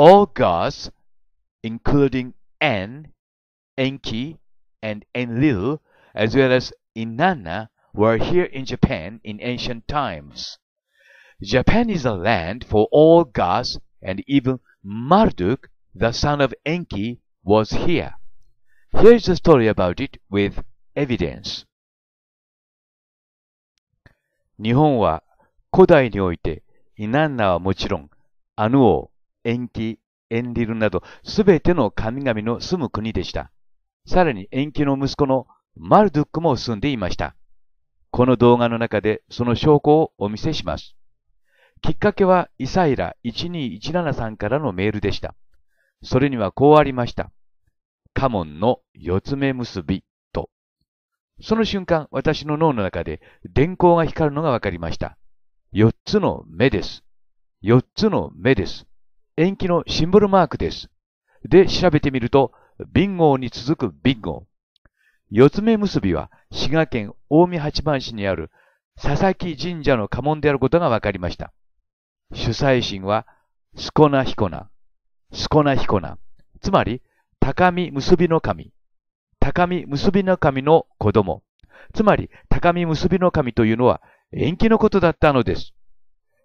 all gods, including En, Enki, and Enlil, as well as Inanna, were here in Japan in ancient times. Japan is a land for all gods, and even Marduk, the son of Enki, was here. Here is a story about it with evidence. 日本は古代においてイナンナはもちろんアヌ王、延期、エンリルなど、すべての神々の住む国でした。さらに延期の息子のマルドゥックも住んでいました。この動画の中でその証拠をお見せします。きっかけはイサイラ12173さんからのメールでした。それにはこうありました。カモンの四つ目結びと。その瞬間、私の脳の中で電光が光るのがわかりました。四つの目です。四つの目です。延期のシンボルマークです。で、調べてみると、ビンゴに続くビンゴ。四つ目結びは、滋賀県近江八幡市にある佐々木神社の家紋であることが分かりました。主催神は、スコナヒコナ、スコナヒコナ、つまり、高見結びの神、高見結びの神の子供、つまり、高見結びの神というのは、延期のことだったのです。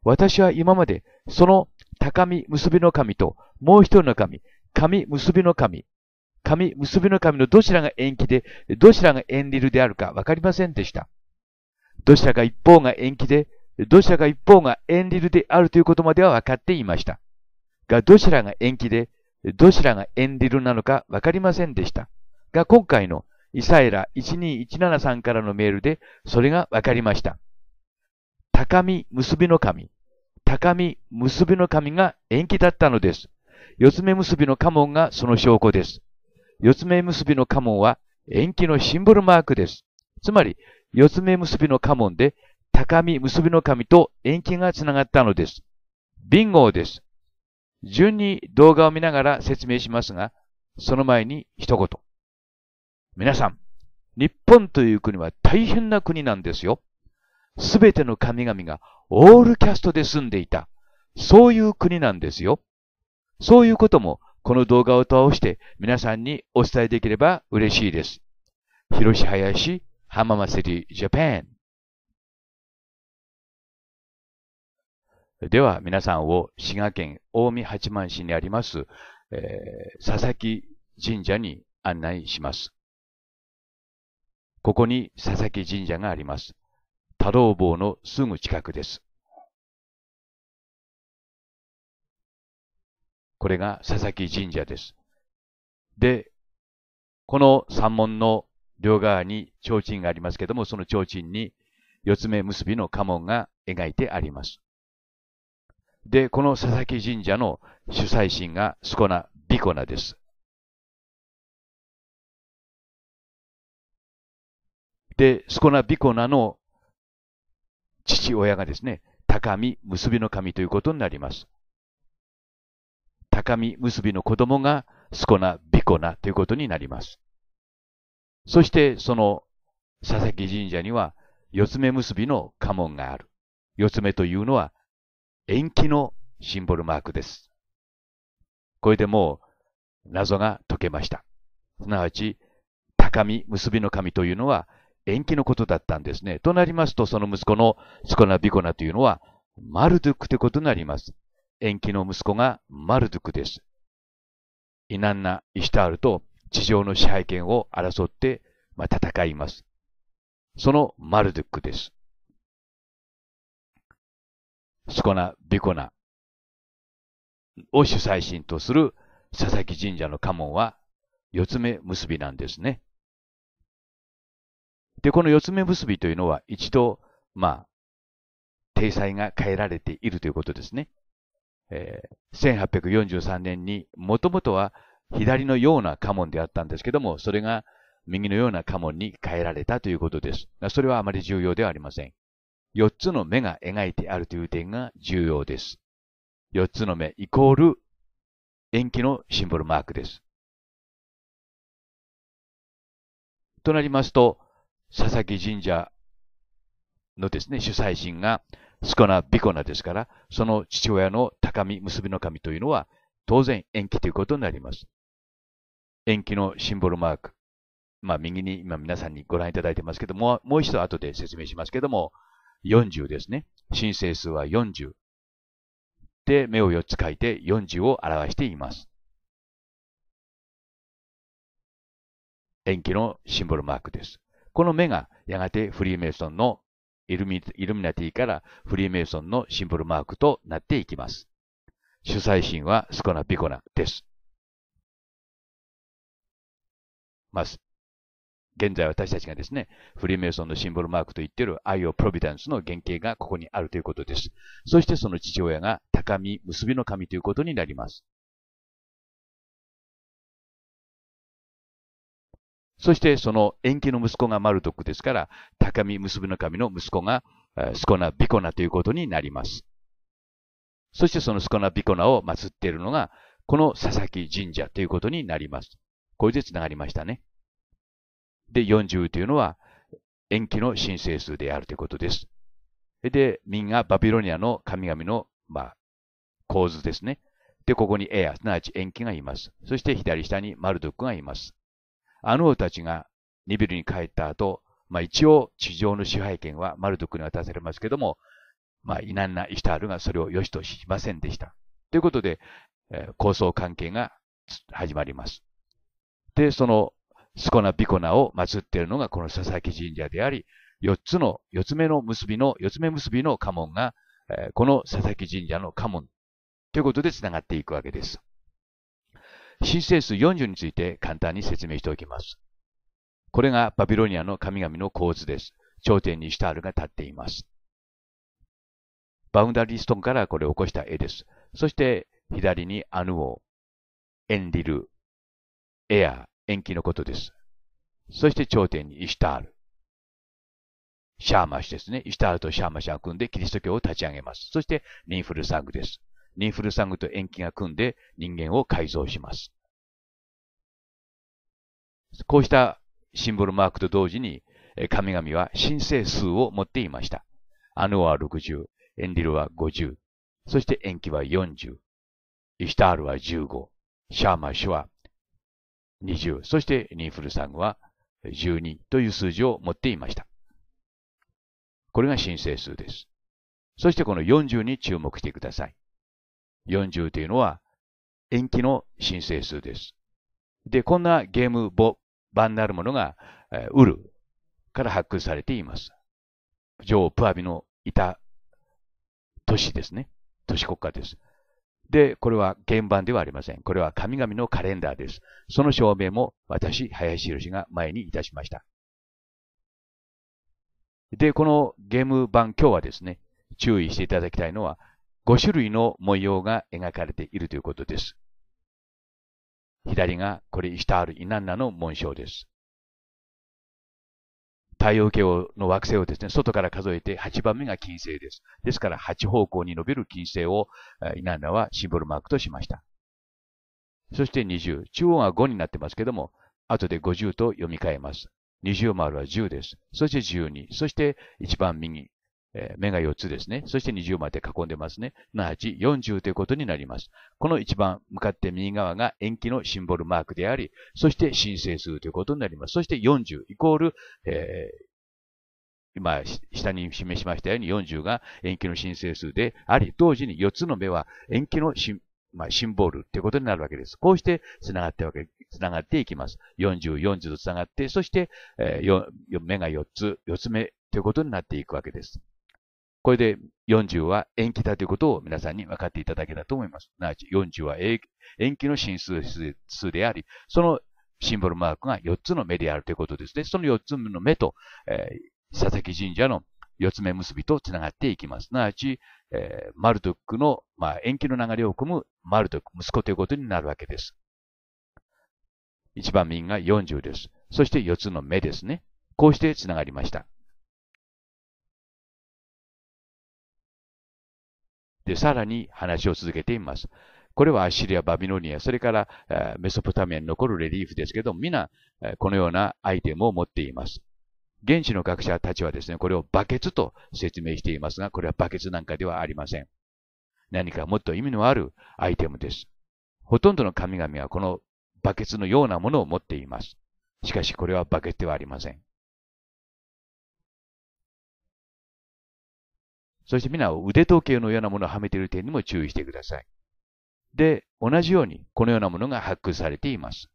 私は今まで、その高み結びの神と、もう一人の神、神結びの神、神結びの神のどちらが延期で、どちらが縁リルであるかわかりませんでした。どちらか一方が延期で、どちらか一方が縁リルであるということまでは分かっていました。が、どちらが延期で、どちらが縁リルなのかわかりませんでした。が、今回のイサエラ12173からのメールで、それがわかりました。高み結びの神、高み、結びの神が延期だったのです。四つ目結びの家紋がその証拠です。四つ目結びの家紋は延期のシンボルマークです。つまり、四つ目結びの家紋で、高み結びの神と延期がつながったのです。ビンゴーです。順に動画を見ながら説明しますが、その前に一言。皆さん、日本という国は大変な国なんですよ。すべての神々がオールキャストで住んでいた。そういう国なんですよ。そういうことも、この動画を通して皆さんにお伝えできれば嬉しいです。広し林浜祭りジャパン。では皆さんを滋賀県近江八幡市にあります、えー、佐々木神社に案内します。ここに佐々木神社があります。多動坊のすぐ近くです。これが佐々木神社です。で、この山門の両側に提灯がありますけども、その提灯に四つ目結びの家紋が描いてあります。で、この佐々木神社の主催神がスコナ・ビコナです。で、スコナ・ビコナの父親がですね、高見結びの神ということになります。高見結びの子供が、すこな、びこなということになります。そして、その、佐々木神社には、四つ目結びの家紋がある。四つ目というのは、延期のシンボルマークです。これでもう、謎が解けました。すなわち、高見結びの神というのは、延期のことだったんですね。となりますと、その息子のスコナビコナというのは、マルドゥクということになります。延期の息子がマルドゥクです。イナンナ・イシュタールと地上の支配権を争って、まあ、戦います。そのマルドゥクです。スコナ・ビコナを主催神とする佐々木神社の家紋は四つ目結びなんですね。で、この四つ目結びというのは一度、まあ、体裁が変えられているということですね。えー、1843年に、もともとは左のような家紋であったんですけども、それが右のような家紋に変えられたということです。それはあまり重要ではありません。四つの目が描いてあるという点が重要です。四つの目イコール延期のシンボルマークです。となりますと、佐々木神社のですね、主催神が、スコナ・ビコナですから、その父親の高み、結びの神というのは、当然延期ということになります。延期のシンボルマーク。まあ、右に今皆さんにご覧いただいてますけども、もう一度後で説明しますけども、40ですね。申請数は40。で、目を4つ書いて40を表しています。延期のシンボルマークです。この目がやがてフリーメイソンのイルミイルミナティからフリーメイソンのシンボルマークとなっていきます。主催神はスコナピコナです。ます。現在私たちがですね、フリーメイソンのシンボルマークと言っている愛をプロビダンスの原型がここにあるということです。そしてその父親が高み、結びの神ということになります。そしてその延期の息子がマルドックですから、高見結びの神の息子がスコナ・ビコナということになります。そしてそのスコナ・ビコナを祀っているのが、この佐々木神社ということになります。これで繋がりましたね。で、40というのは延期の申請数であるということです。で、民がバビロニアの神々の、まあ、構図ですね。で、ここにエア、すなわち延期がいます。そして左下にマルドックがいます。あの王たちがニビルに帰った後、まあ、一応地上の支配権はマルドクに渡されますけども、まあ、イナンナ・イシタールがそれを良しとしませんでした。ということで、えー、構想関係が始まります。で、そのスコナ・ビコナを祀っているのがこの佐々木神社であり、四つの、四つ目の結びの、四つ目結びの家紋が、えー、この佐々木神社の家紋ということで繋がっていくわけです。神聖数40について簡単に説明しておきます。これがバビロニアの神々の構図です。頂点にシタールが立っています。バウンダリーストーンからこれを起こした絵です。そして左にアヌオ、エンリル、エア、延期のことです。そして頂点にイシュタール。シャーマシですね。イシュタールとシャーマシが組んでキリスト教を立ち上げます。そしてリンフルサグです。ニンフルサングと塩基が組んで人間を改造します。こうしたシンボルマークと同時に、神々は神聖数を持っていました。アヌは60、エンディルは50、そして延期は40、イシタールは15、シャーマシュは20、そしてニンフルサングは12という数字を持っていました。これが申請数です。そしてこの40に注目してください。40というのは延期の申請数です。で、こんなゲーム版なるものが、ウルから発掘されています。女王プアビのいた都市ですね。都市国家です。で、これは原版ではありません。これは神々のカレンダーです。その証明も私、林博が前にいたしました。で、このゲーム版今日はですね、注意していただきたいのは、5種類の模様が描かれているということです。左がこれイシタール・イナンナの紋章です。太陽系の惑星をですね、外から数えて8番目が金星です。ですから8方向に伸びる金星をイナンナはシンボルマークとしました。そして20。中央が5になってますけども、後で50と読み替えます。20丸は10です。そして12。そして一番右。えー、目が4つですね。そして20まで囲んでますね。7、ち40ということになります。この一番向かって右側が延期のシンボルマークであり、そして申請数ということになります。そして40イコール、えー、今、下に示しましたように40が延期の申請数であり、同時に4つの目は延期のシ,、まあ、シンボルということになるわけです。こうして繋がってわけ、繋がっていきます。40、40と繋がって、そして、えー、目が4つ、4つ目ということになっていくわけです。これで40は延期だということを皆さんに分かっていただけたと思います。なわち40は延期の進数数であり、そのシンボルマークが4つの目であるということですね。その4つの目と、えー、佐々木神社の4つ目結びとつながっていきます。なわち、えー、マルドックの、まあ、延期の流れを組むマルドック、息子ということになるわけです。一番右が40です。そして4つの目ですね。こうして繋がりました。で、さらに話を続けています。これはアッシリア、バビロニア、それから、メソポタミアに残るレリーフですけど、皆、このようなアイテムを持っています。現地の学者たちはですね、これをバケツと説明していますが、これはバケツなんかではありません。何かもっと意味のあるアイテムです。ほとんどの神々はこのバケツのようなものを持っています。しかしこれはバケツではありません。そして皆腕時計のようなものをはめている点にも注意してください。で、同じようにこのようなものが発掘されています。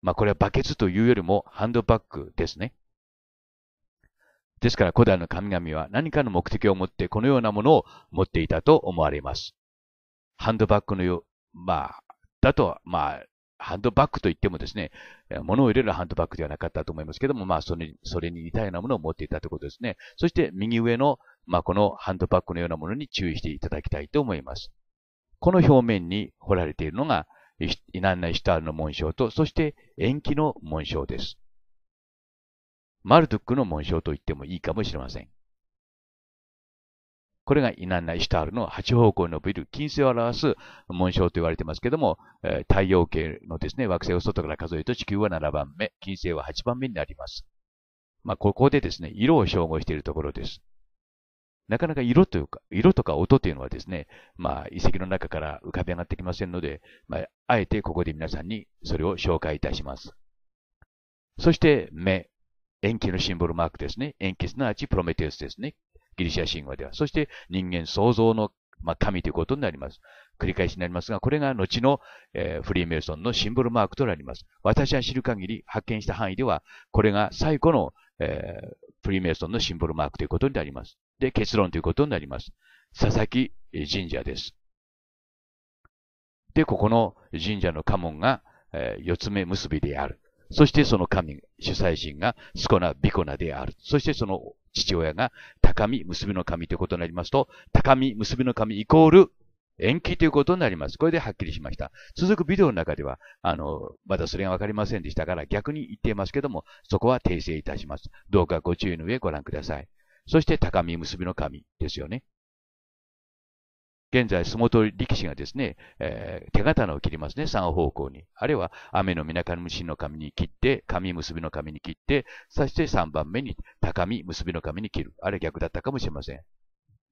まあこれはバケツというよりもハンドバッグですね。ですから古代の神々は何かの目的を持ってこのようなものを持っていたと思われます。ハンドバッグのよう、まあ、だと、まあ、ハンドバッグといってもですね、物を入れるハンドバッグではなかったと思いますけども、まあ、それそれに似たようなものを持っていたということですね。そして、右上の、まあ、このハンドバッグのようなものに注意していただきたいと思います。この表面に掘られているのが、イナンナイシュタールの紋章と、そして延期の紋章です。マルドックの紋章と言ってもいいかもしれません。これがイナンナ・イシュタールの8方向に伸びる金星を表す紋章と言われてますけども、え太陽系のですね、惑星を外から数えると地球は7番目、金星は8番目になります。まあ、ここでですね、色を照合しているところです。なかなか色というか、色とか音というのはですね、まあ、遺跡の中から浮かび上がってきませんので、まあ、あえてここで皆さんにそれを紹介いたします。そして、目。塩基のシンボルマークですね。塩基すなわちプロメテウスですね。ギリシャ神話では。そして人間創造の、まあ、神ということになります。繰り返しになりますが、これが後の、えー、フリーメイソンのシンボルマークとなります。私は知る限り発見した範囲では、これが最古の、えー、フリーメイソンのシンボルマークということになります。で、結論ということになります。佐々木神社です。で、ここの神社の家紋が、えー、四つ目結びである。そしてその神、主催神がスコナ・ビコナである。そしてその父親が高み、結びの神ということになりますと、高み、結びの神イコール延期ということになります。これではっきりしました。続くビデオの中では、あの、まだそれがわかりませんでしたから逆に言っていますけども、そこは訂正いたします。どうかご注意の上ご覧ください。そして高み、結びの神ですよね。現在、相撲取力士がですね、えー、手刀を切りますね、3方向に。あるいは、雨のみなかむしの紙に切って、紙結びの紙に切って、そして3番目に高み結びの紙に切る。あれ逆だったかもしれません。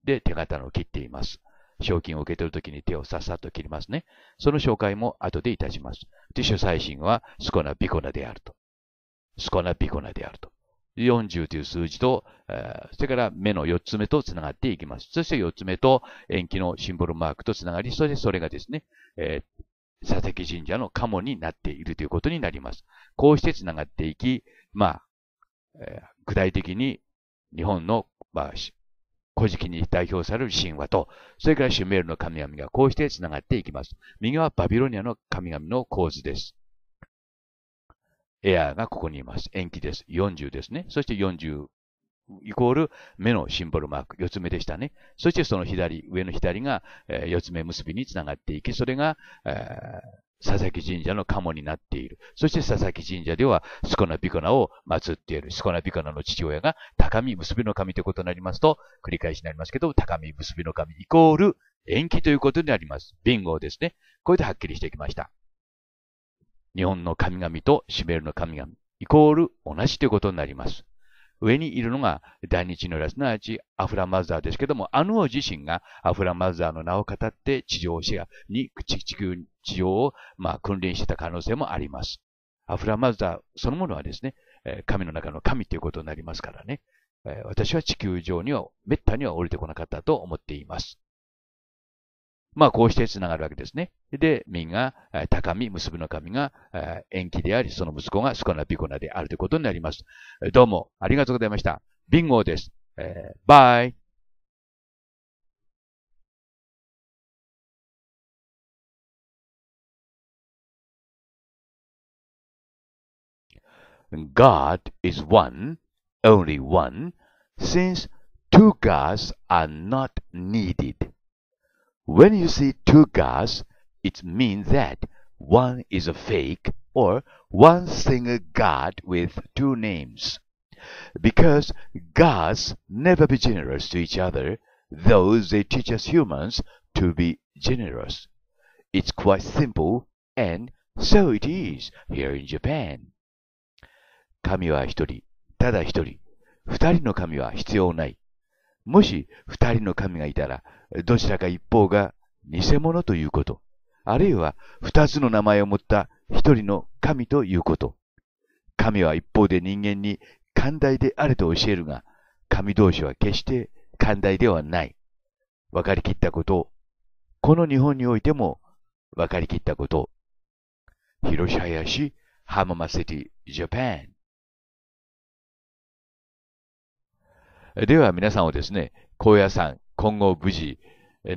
で、手刀を切っています。賞金を受け取るときに手をさっさと切りますね。その紹介も後でいたします。で、主催神はスコナビコナであると。スコナビコナであると。40という数字と、えー、それから目の4つ目と繋がっていきます。そして4つ目と延期のシンボルマークと繋がり、そしてそれがですね、えー、佐々木神社のモになっているということになります。こうして繋がっていき、まあ、えー、具体的に日本の、まあ、古事記に代表される神話と、それからシュメールの神々がこうして繋がっていきます。右はバビロニアの神々の構図です。エアーがここにいます。延期です。40ですね。そして40イコール目のシンボルマーク、四つ目でしたね。そしてその左、上の左が、えー、四つ目結びにつながっていき、それが、えー、佐々木神社のモになっている。そして佐々木神社では、スコナビコナを祀っている。スコナビコナの父親が、高見結びの神ということになりますと、繰り返しになりますけど、高見結びの神イコール延期ということになります。ビンゴですね。これではっきりしてきました。日本の神々とシベルの神々、イコール同じということになります。上にいるのが大日の来、すなわちアフラマザーですけども、アヌオ自身がアフラマザーの名を語って地上シェアに地球、地上を、まあ、訓練してた可能性もあります。アフラマザーそのものはですね、神の中の神ということになりますからね、私は地球上には滅多には降りてこなかったと思っています。まあ、こうして繋がるわけですね。で、民が、高み、結ぶの神が、延期であり、その息子がスコナピコナであるということになります。どうも、ありがとうございました。ビンゴです。えー、バイ。God is one, only one, since two gods are not needed. When you see two gods, it means that one is a fake or one single god with two names. Because gods never be generous to each other, though they teach us humans to be generous. It's quite simple, and so it is here in Japan. 神は一人、ただ一人。二人の神は必要ない。もし二人の神がいたら、どちらか一方が偽物ということ。あるいは二つの名前を持った一人の神ということ。神は一方で人間に寛大であれと教えるが、神同士は決して寛大ではない。分かりきったことこの日本においても分かりきったこと広島市浜松市ジャパン。では皆さんをですね、高野山、今後無事、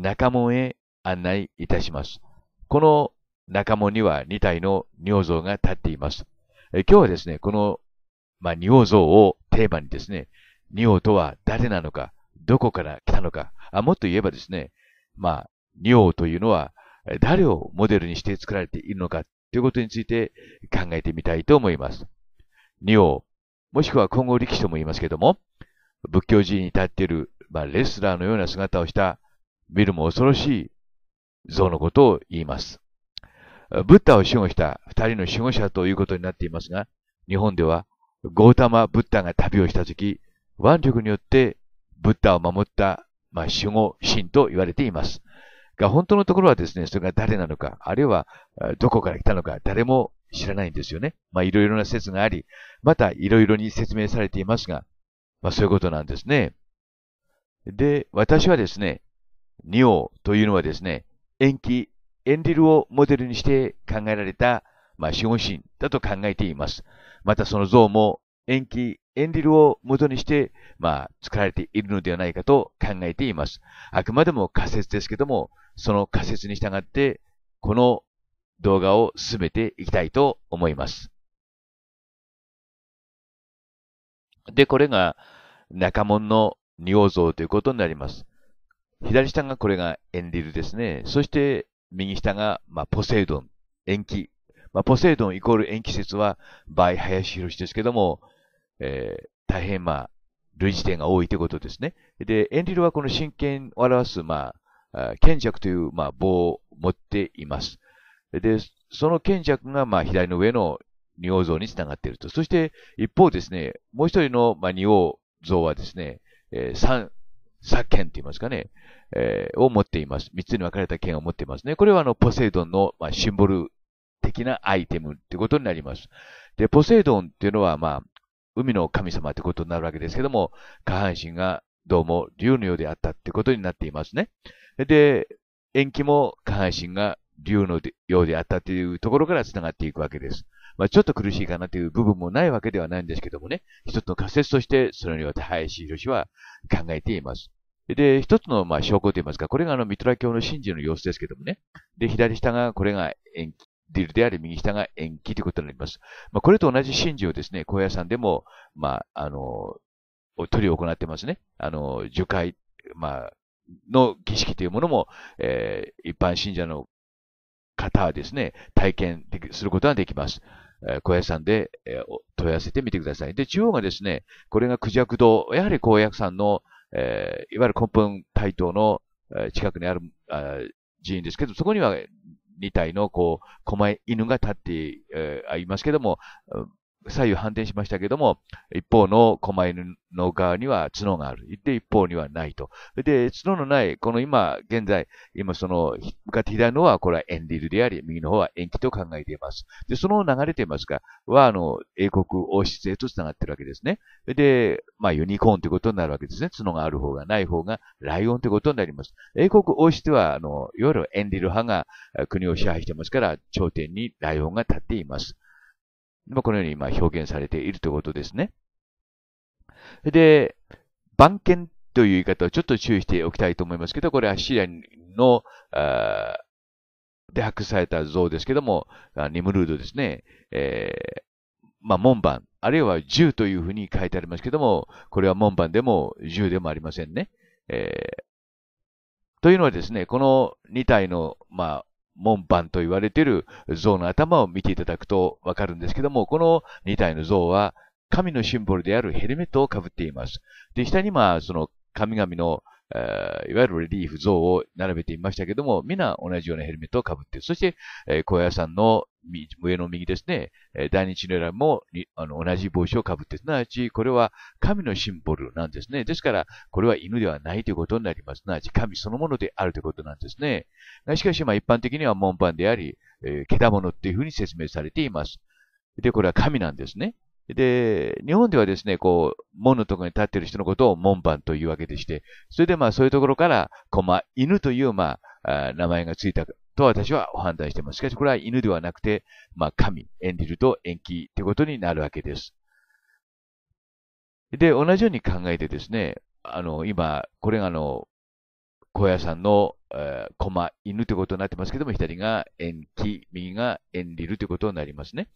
中門へ案内いたします。この中門には2体の尿像が立っています。今日はですね、この、まあ、尿像をテーマにですね、尿とは誰なのか、どこから来たのか、あもっと言えばですね、まあ、尿というのは誰をモデルにして作られているのかということについて考えてみたいと思います。尿、もしくは今後力士とも言いますけども、仏教寺院に立っている、まあ、レスラーのような姿をした、見るも恐ろしい像のことを言います。ブッダを守護した二人の守護者ということになっていますが、日本では、ゴータマ・ブッダが旅をしたとき、腕力によってブッダを守った、まあ、守護神と言われています。が、本当のところはですね、それが誰なのか、あるいはどこから来たのか、誰も知らないんですよね。まあ、いろいろな説があり、またいろいろに説明されていますが、まあそういうことなんですね。で、私はですね、ニオというのはですね、延期、ンリルをモデルにして考えられた、まあ、守護神だと考えています。またその像も延期、ンリルを元にして、まあ、作られているのではないかと考えています。あくまでも仮説ですけども、その仮説に従って、この動画を進めていきたいと思います。で、これが中門の仁王像ということになります。左下がこれがエンリルですね。そして右下が、まあ、ポセイドン、延期。まあ、ポセイドンイコール延期説は、倍林博士ですけども、えー、大変まあ、類似点が多いということですね。で、エンリルはこの真剣を表す、まあ、剣尺という、まあ、棒を持っています。で、その剣弱が、まあ、左の上の仁王像につながっていると。そして一方ですね、もう一人の、まあ、仁王像はですね、えー、三、権剣と言いますかね、えー、を持っています。三つに分かれた剣を持っていますね。これはあの、ポセイドンの、まあ、シンボル的なアイテムってことになります。で、ポセイドンっていうのは、まあ、海の神様ってことになるわけですけども、下半身がどうも竜のようであったってことになっていますね。で、延期も下半身が竜のようであったというところから繋がっていくわけです。まあ、ちょっと苦しいかなという部分もないわけではないんですけどもね、一つの仮説として、そによって、林博士は考えています。で、一つのまあ証拠といいますか、これがあのミトラ教の神事の様子ですけどもね。で、左下がこれが延期、ディルであり、右下が延期ということになります。まあ、これと同じ神事をですね、高野山でも、まあ、あの、取り行ってますね。あの、樹海、まあ、の儀式というものも、えー、一般信者の方はですね、体験することができます。え屋さんで、問い合わせてみてください。で、中央がですね、これがクジャク堂、やはり屋さんの、えいわゆる根本台頭の、近くにあるあ寺院ですけど、そこには2体のこう、狛犬が立って、えー、いますけども、左右反転しましたけども、一方の狛犬の側には角がある。で、一方にはないと。で、角のない、この今、現在、今その、向かって左のは、これはエンリルであり、右の方は延期と考えています。で、その流れていますが、は、あの、英国王室へと繋がってるわけですね。で、まあ、ユニコーンということになるわけですね。角がある方がない方が、ライオンということになります。英国王室は、あの、いわゆるエンリル派が国を支配してますから、頂点にライオンが立っています。まあ、このように今表現されているということですね。で、番犬という言い方をちょっと注意しておきたいと思いますけど、これはシリアの、あで発掘された像ですけども、ニムルードですね、えー、まあ、門番、あるいは銃というふうに書いてありますけども、これは門番でも銃でもありませんね。えー、というのはですね、この2体の、まあ、門番と言われている像の頭を見ていただくとわかるんですけども、この2体の像は神のシンボルであるヘルメットをかぶっています。で、下にまあ、その神々の、えー、いわゆるレリーフ像を並べていましたけども、皆同じようなヘルメットをかぶっている。そして、えー、小屋さんの上の右ですね、第二チネラもあの同じ帽子をかぶって、すなわちこれは神のシンボルなんですね。ですから、これは犬ではないということになります。すなわち神そのものであるということなんですね。しかし、まあ、一般的には門番であり、えー、獣っていうふうに説明されています。で、これは神なんですね。で、日本ではですね、こう、門のところに立っている人のことを門番というわけでして、それでまあそういうところから、こ犬という、まあ、名前がついたと私は判断しています。しかしこれは犬ではなくて、まあ神、エンリルと延期ってことになるわけです。で、同じように考えてですね、あの、今、これがあの、高野山の、えー、駒、犬ってことになってますけども、左が延期、右が延リルってことになりますね。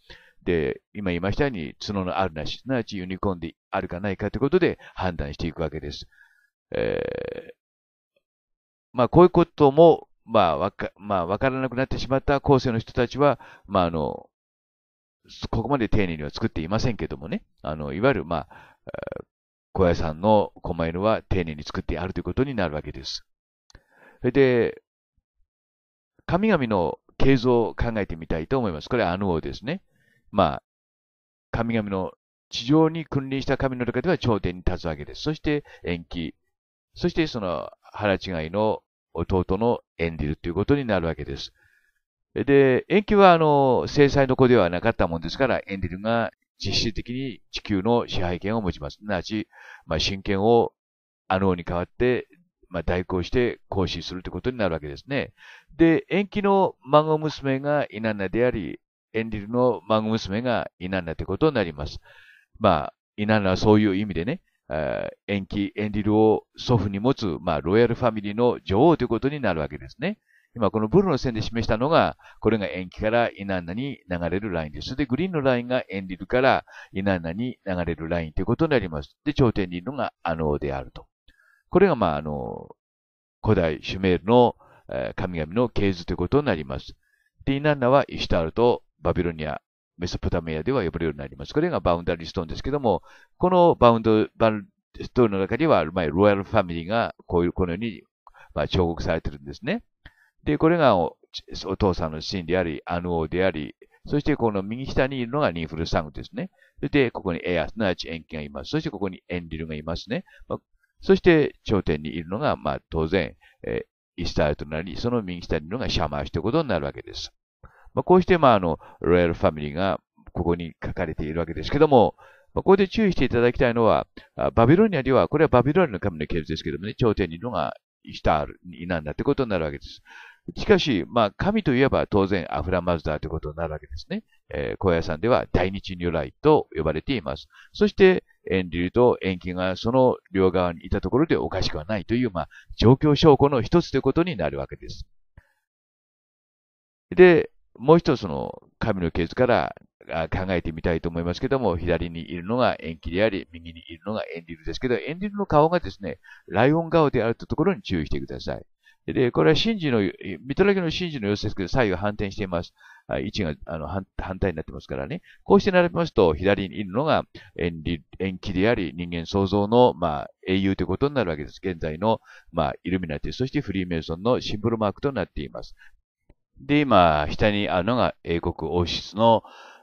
で、今言いましたように、角のあるなし、すなわちユニコーンであるかないかということで判断していくわけです。えー、まあ、こういうこともまあ、わか、まあ、わからなくなってしまった後世の人たちは、まあ、あの、ここまで丁寧には作っていませんけどもね、あの、いわゆる、まあ、小屋さんの狛犬は丁寧に作ってあるということになるわけです。それで、神々の形像を考えてみたいと思います。これアヌ王ですね。まあ、神々の地上に君臨した神の中では頂点に立つわけです。そして延期。そしてその腹違いの弟のエンデルということになるわけです。で、延期はあの、制裁の子ではなかったもんですから、エンディルが実質的に地球の支配権を持ちます。すなわち、まあ、権をあの王に代わって、まあ、代行して行使するということになるわけですね。で、延期の孫娘がイナンナであり、エンディルの孫娘がイナンナということになります。まあ、イナンナはそういう意味でね、延期、エンリルを祖父に持つ、まあ、ロイヤルファミリーの女王ということになるわけですね。今、このブルーの線で示したのが、これが延期からイナンナに流れるラインです。で、グリーンのラインがエンリルからイナンナに流れるラインということになります。で、頂点にいるのがアノーであると。これが、まあ、あの、古代シュメールの神々の系図ということになります。で、イナンナはイシュタールとバビロニア、メソポタメアでは呼ばれるようになります。これがバウンダリーストーンですけども、このバウンド、バウンストーンの中には、まあ、ロイヤルファミリーがこういう、このように、まあ、彫刻されてるんですね。で、これがお父さんのシーンであり、アヌオーであり、そしてこの右下にいるのがニンフルサングですね。そして、ここにエア、すなわちンキがいます。そして、ここにエンリルがいますね。まあ、そして、頂点にいるのが、まあ、当然、えー、イスタートとなり、その右下にいるのがシャマーシということになるわけです。まあ、こうして、まあ、あの、ロイヤルファミリーがここに書かれているわけですけども、まあ、ここで注意していただきたいのは、バビロニアでは、これはバビロニアの神の系図ですけどもね、頂点にいるのがイタールになんだってことになるわけです。しかし、まあ、神といえば当然アフラマズダーということになるわけですね。えー、高野山では大日如来と呼ばれています。そして、エンリルとエンキがその両側にいたところでおかしくはないという、まあ、状況証拠の一つということになるわけです。で、もう一つの神のケースから考えてみたいと思いますけども、左にいるのが縁切であり、右にいるのがエンリルですけど、エンリルの顔がですね、ライオン顔であるというところに注意してください。で、これは真珠の、ミトラギの真珠の様子ですけど、左右反転しています。位置があの反対になってますからね。こうして並べますと、左にいるのが縁起であり、人間創造の、まあ、英雄ということになるわけです。現在の、まあ、イルミナティ、そしてフリーメイソンのシンボルマークとなっています。で、今、下にあるのが英国王室の、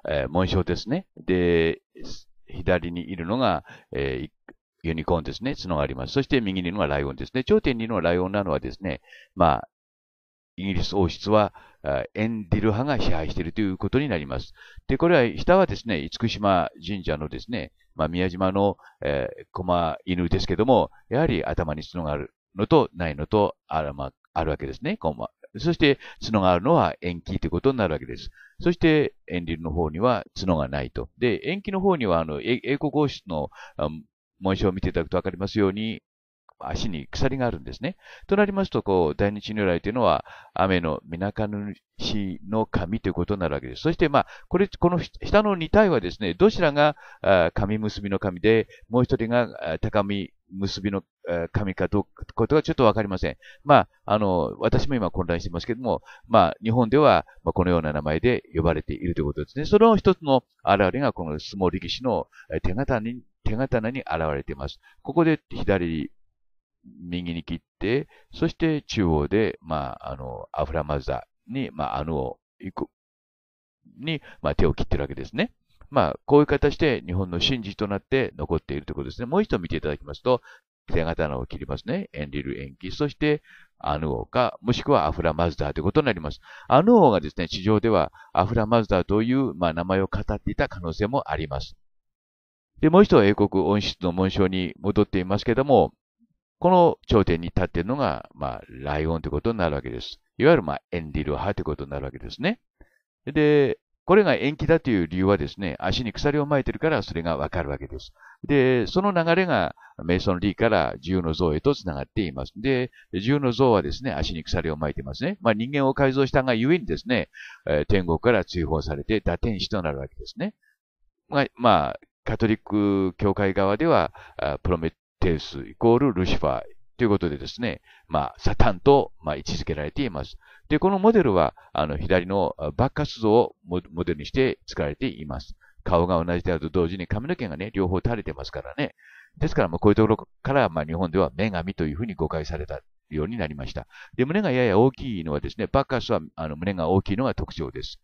えー、紋章ですね。で、左にいるのが、えー、ユニコーンですね。角があります。そして右にいるのがライオンですね。頂点にいるのがライオンなのはですね、まあ、イギリス王室は、エンディル派が支配しているということになります。で、これは、下はですね、厳島神社のですね、まあ、宮島の、えー、駒犬ですけども、やはり頭に角があるのとないのとある,、まあ、あるわけですね。駒そして、角があるのは延期ということになるわけです。そして、塩流の方には角がないと。で、延期の方には、あの、英国王室の文章を見ていただくとわかりますように、足に鎖があるんですね。となりますと、こう、大日如来というのは、雨の港かぬしの神ということになるわけです。そして、まあ、これ、この下の2体はですね、どちらが神結びの神で、もう一人が高み結びの神かどうか、ことがちょっとわかりません。まあ、あの、私も今混乱してますけども、まあ、日本では、まこのような名前で呼ばれているということですね。それの一つの現れが、この相撲力士の手形に、手刀に現れています。ここで左、右に切って、そして中央で、まあ、あの、アフラマザに、まあ、あのを、に、まあ、手を切ってるわけですね。まあ、こういう形で日本の真実となって残っているということですね。もう一度見ていただきますと、手刀を切りますね。エンリル延期。そして、アヌ王か、もしくはアフラマズダーということになります。アヌ王がですね、地上ではアフラマズダーという、まあ、名前を語っていた可能性もあります。で、もう一度英国温室の紋章に戻っていますけども、この頂点に立っているのが、まあ、ライオンということになるわけです。いわゆる、まあ、エンディル派ということになるわけですね。で、これが延期だという理由はですね、足に鎖を巻いてるからそれがわかるわけです。で、その流れが、瞑想の理から自由の像へと繋がっています。で、自由の像はですね、足に鎖を巻いてますね。まあ人間を改造したがゆえにですね、え天国から追放されて打天使となるわけですね。まあ、まあ、カトリック教会側では、プロメテウスイコールルシファーということでですね、まあ、サタンと、まあ、位置づけられています。で、このモデルは、あの、左のバッカス像をモデルにして作られています。顔が同じであると同時に髪の毛がね、両方垂れてますからね。ですから、まこういうところから、まあ、日本では女神というふうに誤解されたようになりました。で、胸がやや大きいのはですね、バッカスは、あの、胸が大きいのが特徴です。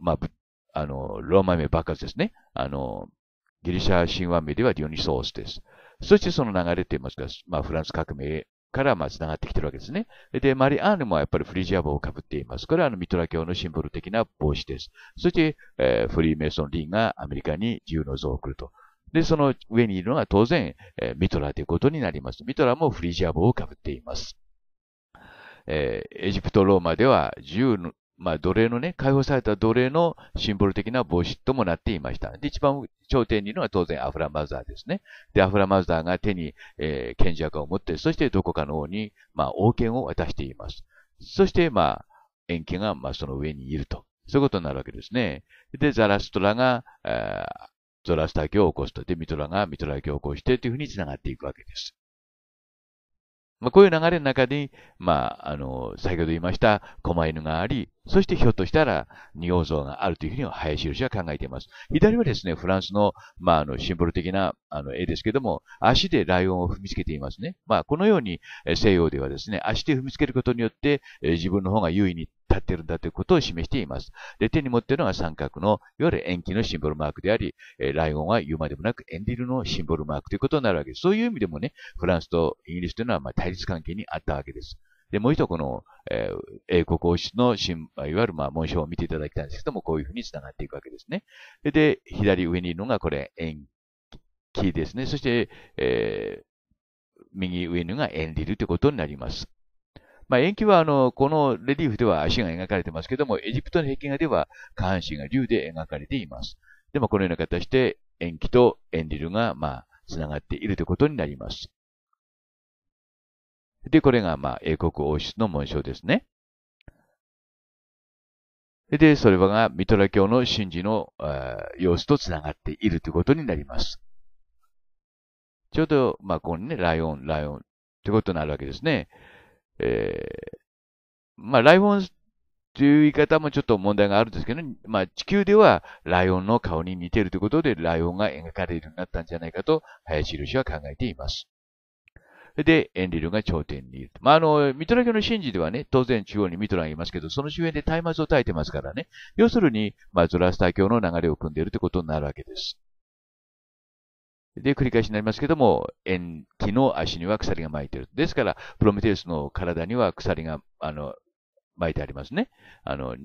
まあ、あの、ローマ名バッカスですね。あの、ギリシャ神話名ではディオニソースです。そしてその流れって言いますか、まあ、フランス革命からまあ繋がってきてるわけですね。で、マリアーヌもやっぱりフリジア帽をかぶっています。これはあのミトラ教のシンボル的な帽子です。そして、えー、フリーメイソン・リンがアメリカに自由の像を送ると。で、その上にいるのが当然、えー、ミトラということになります。ミトラもフリジア帽をかぶっています。えー、エジプト、ローマでは自由まあ、奴隷のね、解放された奴隷のシンボル的な帽子ともなっていました。で、一番頂点にいるのは当然アフラマザーですね。で、アフラマザーが手に、えー、剣弱を持って、そしてどこかの王に、まあ、王権を渡しています。そして、まあ、円家が、まあ、その上にいると。そういうことになるわけですね。で、ザラストラが、えゾラスター教を起こすと。で、ミトラがミトラ教を起こしてというふうに繋がっていくわけです。まあ、こういう流れの中で、まあ、あの、先ほど言いました狛犬があり、そしてひょっとしたら仁王像があるというふうに林印は考えています。左はですね、フランスの、まあ、あの、シンボル的な、あの、絵ですけども、足でライオンを踏みつけていますね。まあ、このように西洋ではですね、足で踏みつけることによって、自分の方が優位に立っているんだということを示しています。で、手に持っているのが三角の、いわゆる円気のシンボルマークであり、えー、ライオンは言うまでもなくエンディルのシンボルマークということになるわけです。そういう意味でもね、フランスとイギリスというのはま対立関係にあったわけです。で、もう一度この、えー、英国王室の新、いわゆるまあ文章を見ていただきたいんですけども、こういうふうに繋がっていくわけですね。で、左上にいるのがこれ、円気ですね。そして、えー、右上のがエンディルということになります。まあ、遠はあの、このレリーフでは足が描かれてますけども、エジプトの壁画では下半身が竜で描かれています。で、まあ、このような形で延期とエンリルが、まあ、繋がっているということになります。で、これが、まあ、英国王室の紋章ですね。で、それがミトラ教の神事の様子と繋がっているということになります。ちょうど、まあ、ここにね、ライオン、ライオンということになるわけですね。えー、まあ、ライオンという言い方もちょっと問題があるんですけど、まあ、地球ではライオンの顔に似ているということで、ライオンが描かれるようになったんじゃないかと、林博士は考えています。で、エンリルが頂点にいる。まあ、あの、ミトラ教の神事ではね、当然中央にミトラがいますけど、その周辺で松明を焚いてますからね。要するに、まあ、ゾラスター教の流れを組んでいるということになるわけです。で、繰り返しになりますけども、延期の足には鎖が巻いている。ですから、プロメテウスの体には鎖が、あの、巻いてありますね。あの、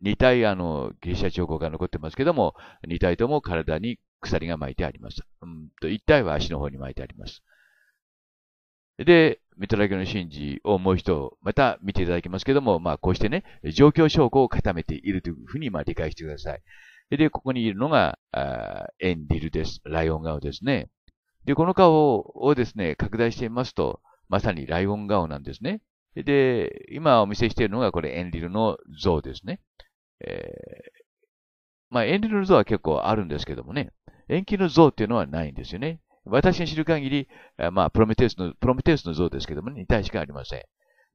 二体、あの、ギリシャ彫刻が残ってますけども、二体とも体に鎖が巻いてあります。うんと、一体は足の方に巻いてあります。で、メトラゲの真珠をもう一度、また見ていただきますけども、まあ、こうしてね、状況証拠を固めているというふうに、まあ、理解してください。で、ここにいるのが、あエンディルです。ライオン顔ですね。で、この顔をですね、拡大してみますと、まさにライオン顔なんですね。で、今お見せしているのがこれエンリルの像ですね。えー、まあエンリルの像は結構あるんですけどもね、延期の像っていうのはないんですよね。私が知る限り、まあプロメテウスの、プロメテウスの像ですけども、ね、2体しかありません。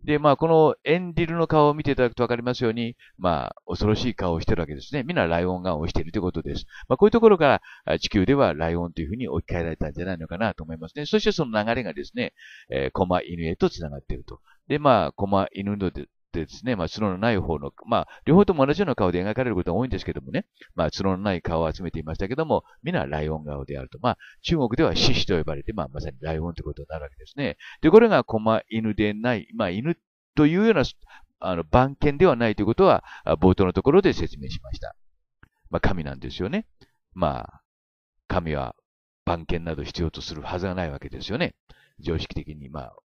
で、まあ、このエンディルの顔を見ていただくとわかりますように、まあ、恐ろしい顔をしてるわけですね。みんなライオンが押しているということです。まあ、こういうところから、地球ではライオンというふうに置き換えられたんじゃないのかなと思いますね。そしてその流れがですね、えー、コマ犬へと繋がっていると。で、まあ、コマ犬のでってですね、まあ、角のない方の、まあ、両方とも同じような顔で描かれることが多いんですけどもね、まあ、角のない顔を集めていましたけども、皆ライオン顔であると。まあ、中国では獅子と呼ばれて、まあ、まさにライオンということになるわけですね。で、これが狛犬でない、まあ、犬というような、あの、番犬ではないということは、冒頭のところで説明しました。まあ、神なんですよね。まあ、神は番犬など必要とするはずがないわけですよね。常識的に、まあ、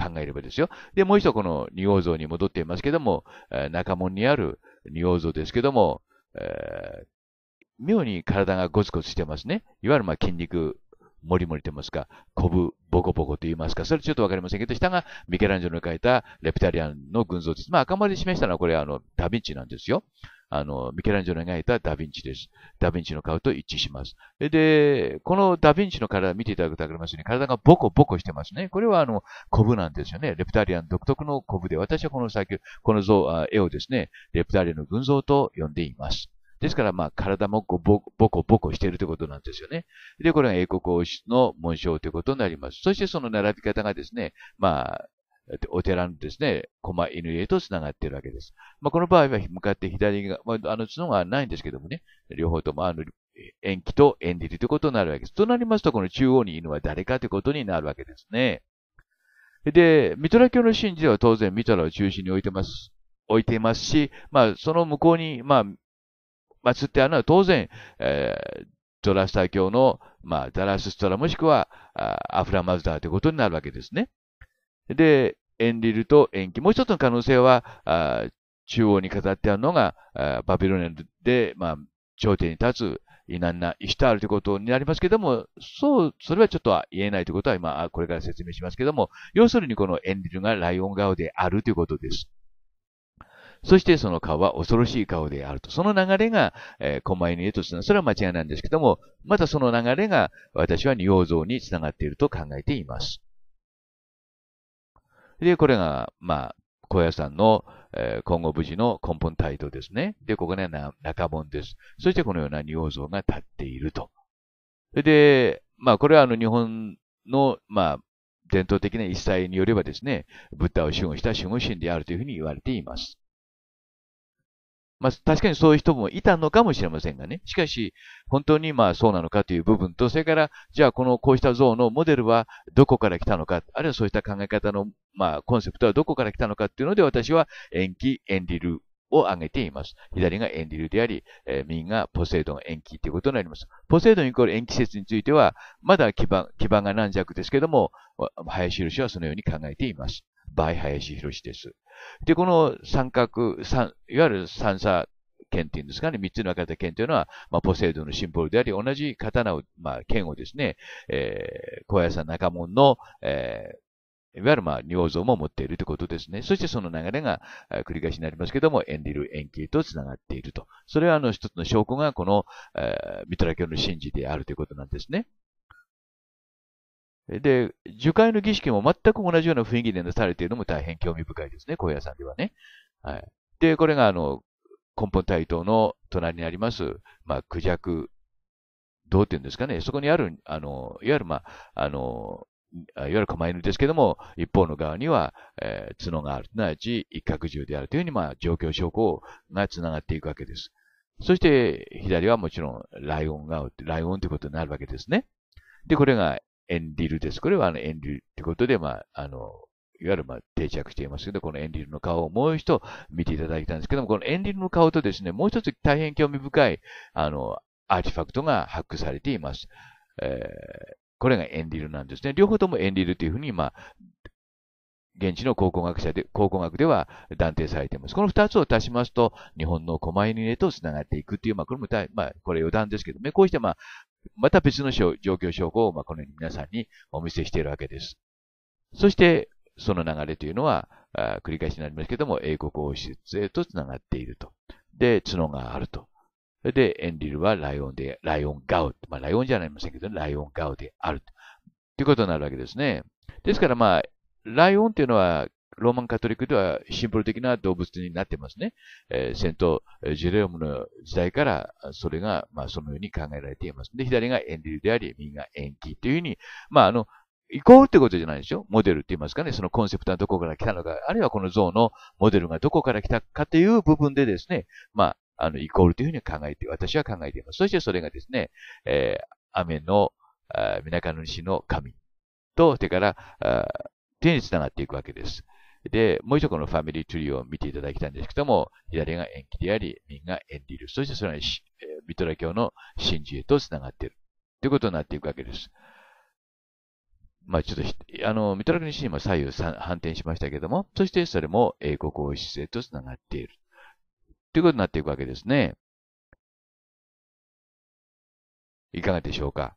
考えればですよ。で、もう一度この仁王像に戻っていますけども、え中門にある仁王像ですけども、えー、妙に体がゴツゴツしてますね。いわゆるま筋肉、もりもりと言いますか、こぶ、ボコボコと言いますか、それちょっとわかりませんけど、下がミケランジェロの描いたレプタリアンの群像です。まあ、赤丸で示したのはこれ、あの、ダヴィンチなんですよ。あの、ミケランジェロが描いたダヴィンチです。ダヴィンチの顔と一致します。で、このダヴィンチの体見ていただくと分かりますように、体がボコボコしてますね。これはあの、コブなんですよね。レプタリアン独特のコブで、私はこの先、この像、絵をですね、レプタリアンの群像と呼んでいます。ですから、まあ、体もボコボコしているということなんですよね。で、これが英国王室の紋章ということになります。そしてその並び方がですね、まあ、お寺のですね、駒犬へと繋がっているわけです。まあ、この場合は向かって左側、まあ、あの角がないんですけどもね、両方ともあの、延期と縁切りということになるわけです。となりますと、この中央に犬は誰かということになるわけですね。で、ミトラ教の神事では当然ミトラを中心に置いてます、置いていますし、まあ、その向こうに、まあ、祀ってあるのは当然、えー、ゾラスター教の、まあ、ザラスストラもしくは、アフラマズダーということになるわけですね。で、エンリルと延期。もう一つの可能性は、あ中央に飾ってあるのが、あバビロニアで、まあ、頂点に立つ、イナンナ、イシタールということになりますけども、そう、それはちょっとは言えないということは今、これから説明しますけども、要するにこのエンリルがライオン顔であるということです。そしてその顔は恐ろしい顔であると。その流れが、えー、狛犬へとつながる。それは間違いなんですけども、またその流れが私は仁王像につながっていると考えています。で、これが、まあ、高野山の、えー、今後無事の根本態度ですね。で、ここが、ね、中門です。そしてこのような仁王像が立っていると。で、まあ、これはあの日本の、まあ、伝統的な一切によればですね、ブッダを守護した守護神であるというふうに言われています。まあ、確かにそういう人もいたのかもしれませんがね。しかし、本当にまあそうなのかという部分と、それから、じゃあこのこうした像のモデルはどこから来たのか、あるいはそうした考え方のまあコンセプトはどこから来たのかっていうので、私は延期、エンリルを挙げています。左がエンリルであり、えー、右がポセイドン延期ということになります。ポセイドンイコール延期説については、まだ基盤、基盤が軟弱ですけども、林博士はそのように考えています。バイ林博士です。で、この三角、三、いわゆる三叉剣っていうんですかね、三つの分かれた剣というのは、まあ、ポセイドのシンボルであり、同じ刀を、まあ、剣をですね、えー、小林さん中門の、えー、いわゆるまあ、尿像も持っているということですね。そしてその流れが繰り返しになりますけども、エンディル、円形と繋がっていると。それはあの一つの証拠がこの、えー、ミトラ教の神事であるということなんですね。で、樹海の儀式も全く同じような雰囲気でなされているのも大変興味深いですね、高野山ではね。はい。で、これがあの、根本対等の隣にあります、まあ、クジャク、どうっていうんですかね、そこにある、あの、いわゆる、まあ、あの、いわゆる狛犬ですけども、一方の側には、えー、角がある、すなわち一角獣であるというふうに、まあ、状況証拠が繋がっていくわけです。そして、左はもちろん、ライオンが、ライオンということになるわけですね。で、これがエンリルです。これはあのエンリルということで、まあ、あの、いわゆるまあ定着していますけど、このエンリルの顔をもう一度見ていただいたんですけども、このエンリルの顔とですね、もう一つ大変興味深い、あの、アーティファクトが発掘されています。えー、これがエンリルなんですね。両方ともエンリルというふうに、まあ、現地の考古学者で、考古学では断定されています。この二つを足しますと、日本の狛犬へと繋がっていくっていう、まあ、これもまあ、これ余談ですけどね、こうしてまあ、また別の状況証拠を、まあ、このように皆さんにお見せしているわけです。そして、その流れというのは、あ繰り返しになりますけども、英国王室へと繋がっていると。で、角があると。で、エンリルはライオンで、ライオンガウ、まあ、ライオンじゃありませんけど、ライオンガウであると。ということになるわけですね。ですから、まあ、ライオンというのは、ローマンカトリックではシンプル的な動物になってますね。えー、セント・ジェレオムの時代から、それが、まあ、そのように考えられています。で、左がエンリルであり、右が遠近というふうに、まあ、あの、ールってことじゃないでしょモデルって言いますかね、そのコンセプトはどこから来たのか、あるいはこの像のモデルがどこから来たかという部分でですね、まあ、あの、イコールというふうに考えて、私は考えています。そしてそれがですね、えー、雨の、みなかの西の神と、手から、手につながっていくわけです。で、もう一度このファミリーツリーを見ていただきたいんですけども、左が延期であり、右がエンリル。そしてそれは、えミトラ教の真珠へと繋がっている。ということになっていくわけです。まあちょっと、あの、ミトラ教の真珠も左右反転しましたけども、そしてそれも英国王室へと繋がっている。ということになっていくわけですね。いかがでしょうか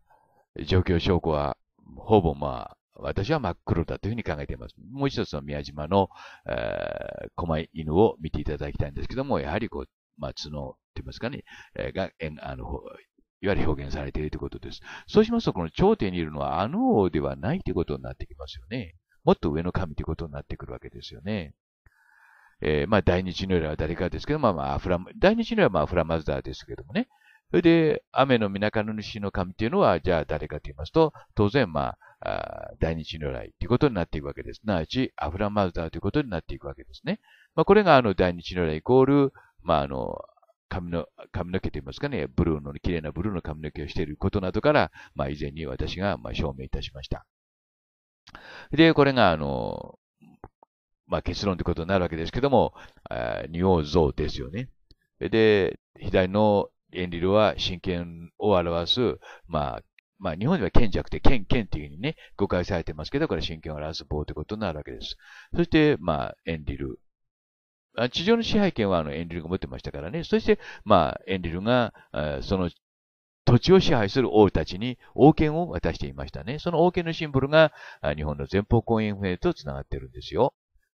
状況証拠は、ほぼまあ、私は真っ黒だというふうに考えています。もう一つの宮島の、えー、狛犬を見ていただきたいんですけども、やはりこう、まあ、角って言いますかね、えー、が、あの、いわゆる表現されているということです。そうしますと、この頂点にいるのはあの王ではないということになってきますよね。もっと上の神ということになってくるわけですよね。えー、まあ、大日のよりは誰かですけど、まあまあ、アフラ、大日のよりはまあ、アフラマズダーですけどもね。それで、雨の港の主の神というのは、じゃあ誰かと言いますと、当然まあ、大日如来ということになっていくわけです。なわち、アフラマルダーということになっていくわけですね。まあ、これがあの大日如来イコール、まあ、あの髪の髪の毛といいますかね、ブルーの、綺麗なブルーの髪の毛をしていることなどから、まあ、以前に私がまあ証明いたしました。で、これがあの、まあ、結論ということになるわけですけども、仁王像ですよね。で、左のエンリルは真剣を表す、まあ、まあ、日本では剣じゃなくて剣剣っていうふうにね、誤解されてますけど、これ神剣を表す棒ということになるわけです。そして、まあ、エンリル。地上の支配権はあのエンリルが持ってましたからね。そして、まあ、エンリルが、その土地を支配する王たちに王権を渡していましたね。その王権のシンボルが日本の前方後円兵と繋がってるんですよ。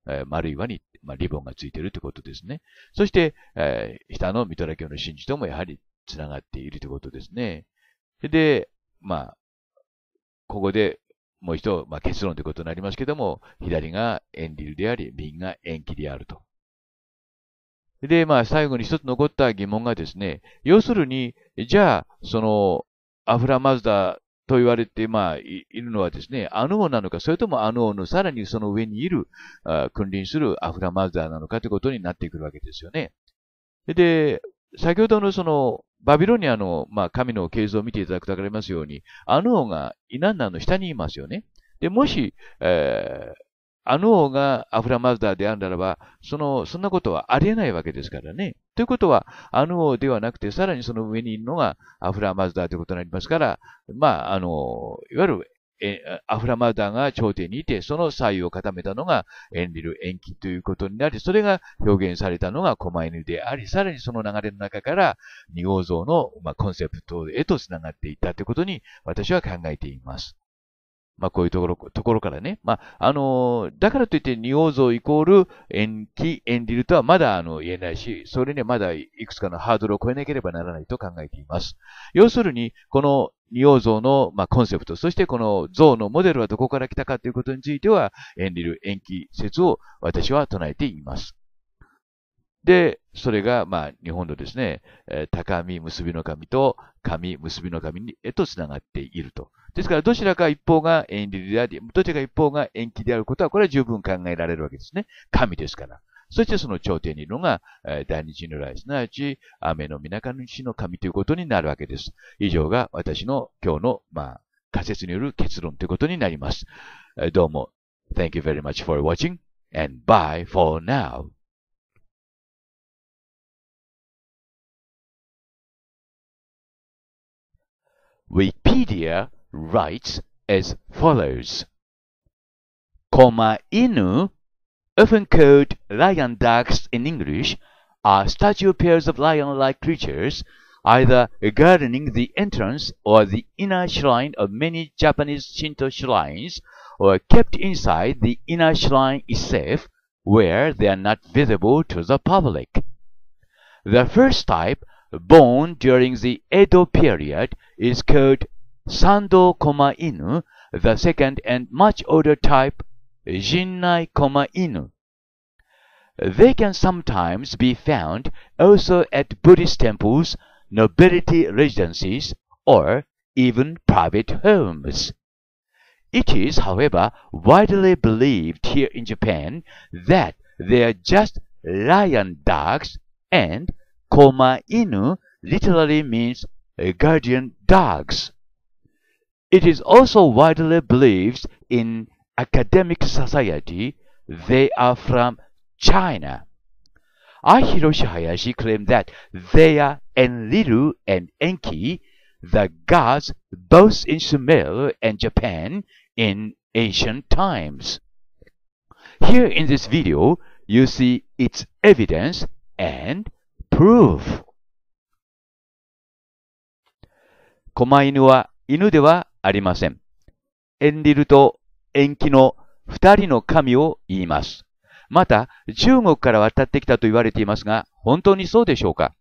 えー、丸い輪に、まあ、リボンがついてるってことですね。そして、えー、下のミトラ教の神事ともやはり繋がっているということですね。で、まあ、ここでもう一度、まあ、結論ということになりますけども、左が円流であり、右が円気であると。で、まあ、最後に一つ残った疑問がですね、要するに、じゃあ、その、アフラマズダと言われて、まあい、るのはですね、アヌ王なのか、それともアヌ王のさらにその上にいる、あ君臨するアフラマズダなのかということになってくるわけですよね。で、先ほどのその、バビロニアの、まあ、神の形状を見ていただくとわかりますように、アヌ王がイナンナの下にいますよね。で、もし、えー、アヌ王がアフラマズダーであるならば、その、そんなことはありえないわけですからね。ということは、アヌ王ではなくて、さらにその上にいるのがアフラマズダーということになりますから、まあ、あの、いわゆるアフラマダが頂点にいて、その左右を固めたのがエンリル、延期ということになり、それが表現されたのが狛犬であり、さらにその流れの中から二号像の、コンセプトへと繋がっていったということに私は考えています。まあ、こういうところ、ところからね。まあ、あのー、だからといって、仁王像イコール延期、延理るとはまだあの言えないし、それにはまだいくつかのハードルを超えなければならないと考えています。要するに、この仁王像の、まあ、コンセプト、そしてこの像のモデルはどこから来たかということについては、延理る延期説を私は唱えています。で、それが、まあ、日本のですね、高み、結びの神と、神、結びの神に、へと繋がっていると。ですから、どちらか一方が遠離であり、どちらか一方が延期であることは、これは十分考えられるわけですね。神ですから。そしてその頂点にいるのが、第二次の来、すなわち、雨の港の主の神ということになるわけです。以上が私の今日の、まあ、仮説による結論ということになります。どうも、Thank you very much for watching and bye for now. Wikipedia writes as follows. Koma Inu, often called lion ducks in English, are statue pairs of lion-like creatures, either guarding the entrance or the inner shrine of many Japanese Shinto shrines, or kept inside the inner shrine itself, where they are not visible to the public. The first type born during the Edo period is called Sando Koma Inu, the second and much older type, Jinnai Koma Inu. They can sometimes be found also at Buddhist temples, nobility residences, or even private homes. It is, however, widely believed here in Japan that they are just lion dogs and Koma Inu literally means guardian dogs. It is also widely believed in academic society they are from China. Ahiroshi Hayashi claimed that they are Enlil and Enki, the gods both in Sumer and Japan in ancient times. Here in this video, you see its evidence and prove 狛犬は犬ではありません。エンリルと延期の二人の神を言います。また、中国から渡ってきたと言われていますが、本当にそうでしょうか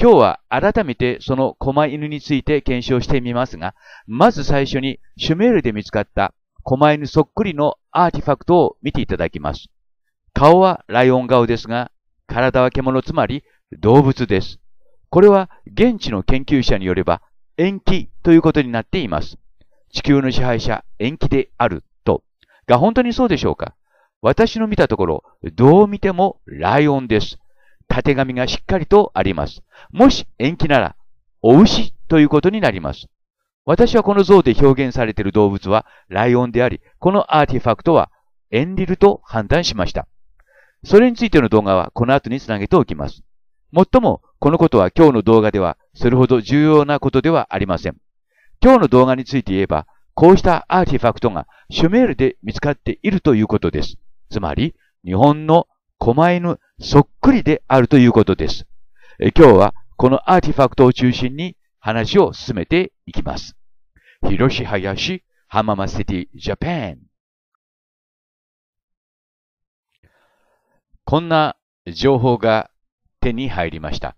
今日は改めてその狛犬について検証してみますが、まず最初にシュメールで見つかった狛犬そっくりのアーティファクトを見ていただきます。顔はライオン顔ですが、体は獣つまり動物です。これは現地の研究者によれば延期ということになっています。地球の支配者延期であると。が本当にそうでしょうか私の見たところ、どう見てもライオンです。縦紙がしっかりとあります。もし延期なら、お牛ということになります。私はこの像で表現されている動物はライオンであり、このアーティファクトはエンリルと判断しました。それについての動画はこの後につなげておきます。もっとも、このことは今日の動画ではそれほど重要なことではありません。今日の動画について言えば、こうしたアーティファクトがシュメールで見つかっているということです。つまり、日本の狛犬そっくりであるということです。今日はこのアーティファクトを中心に話を進めていきます。広し林浜松シティジャパン。こんな情報が手に入りました。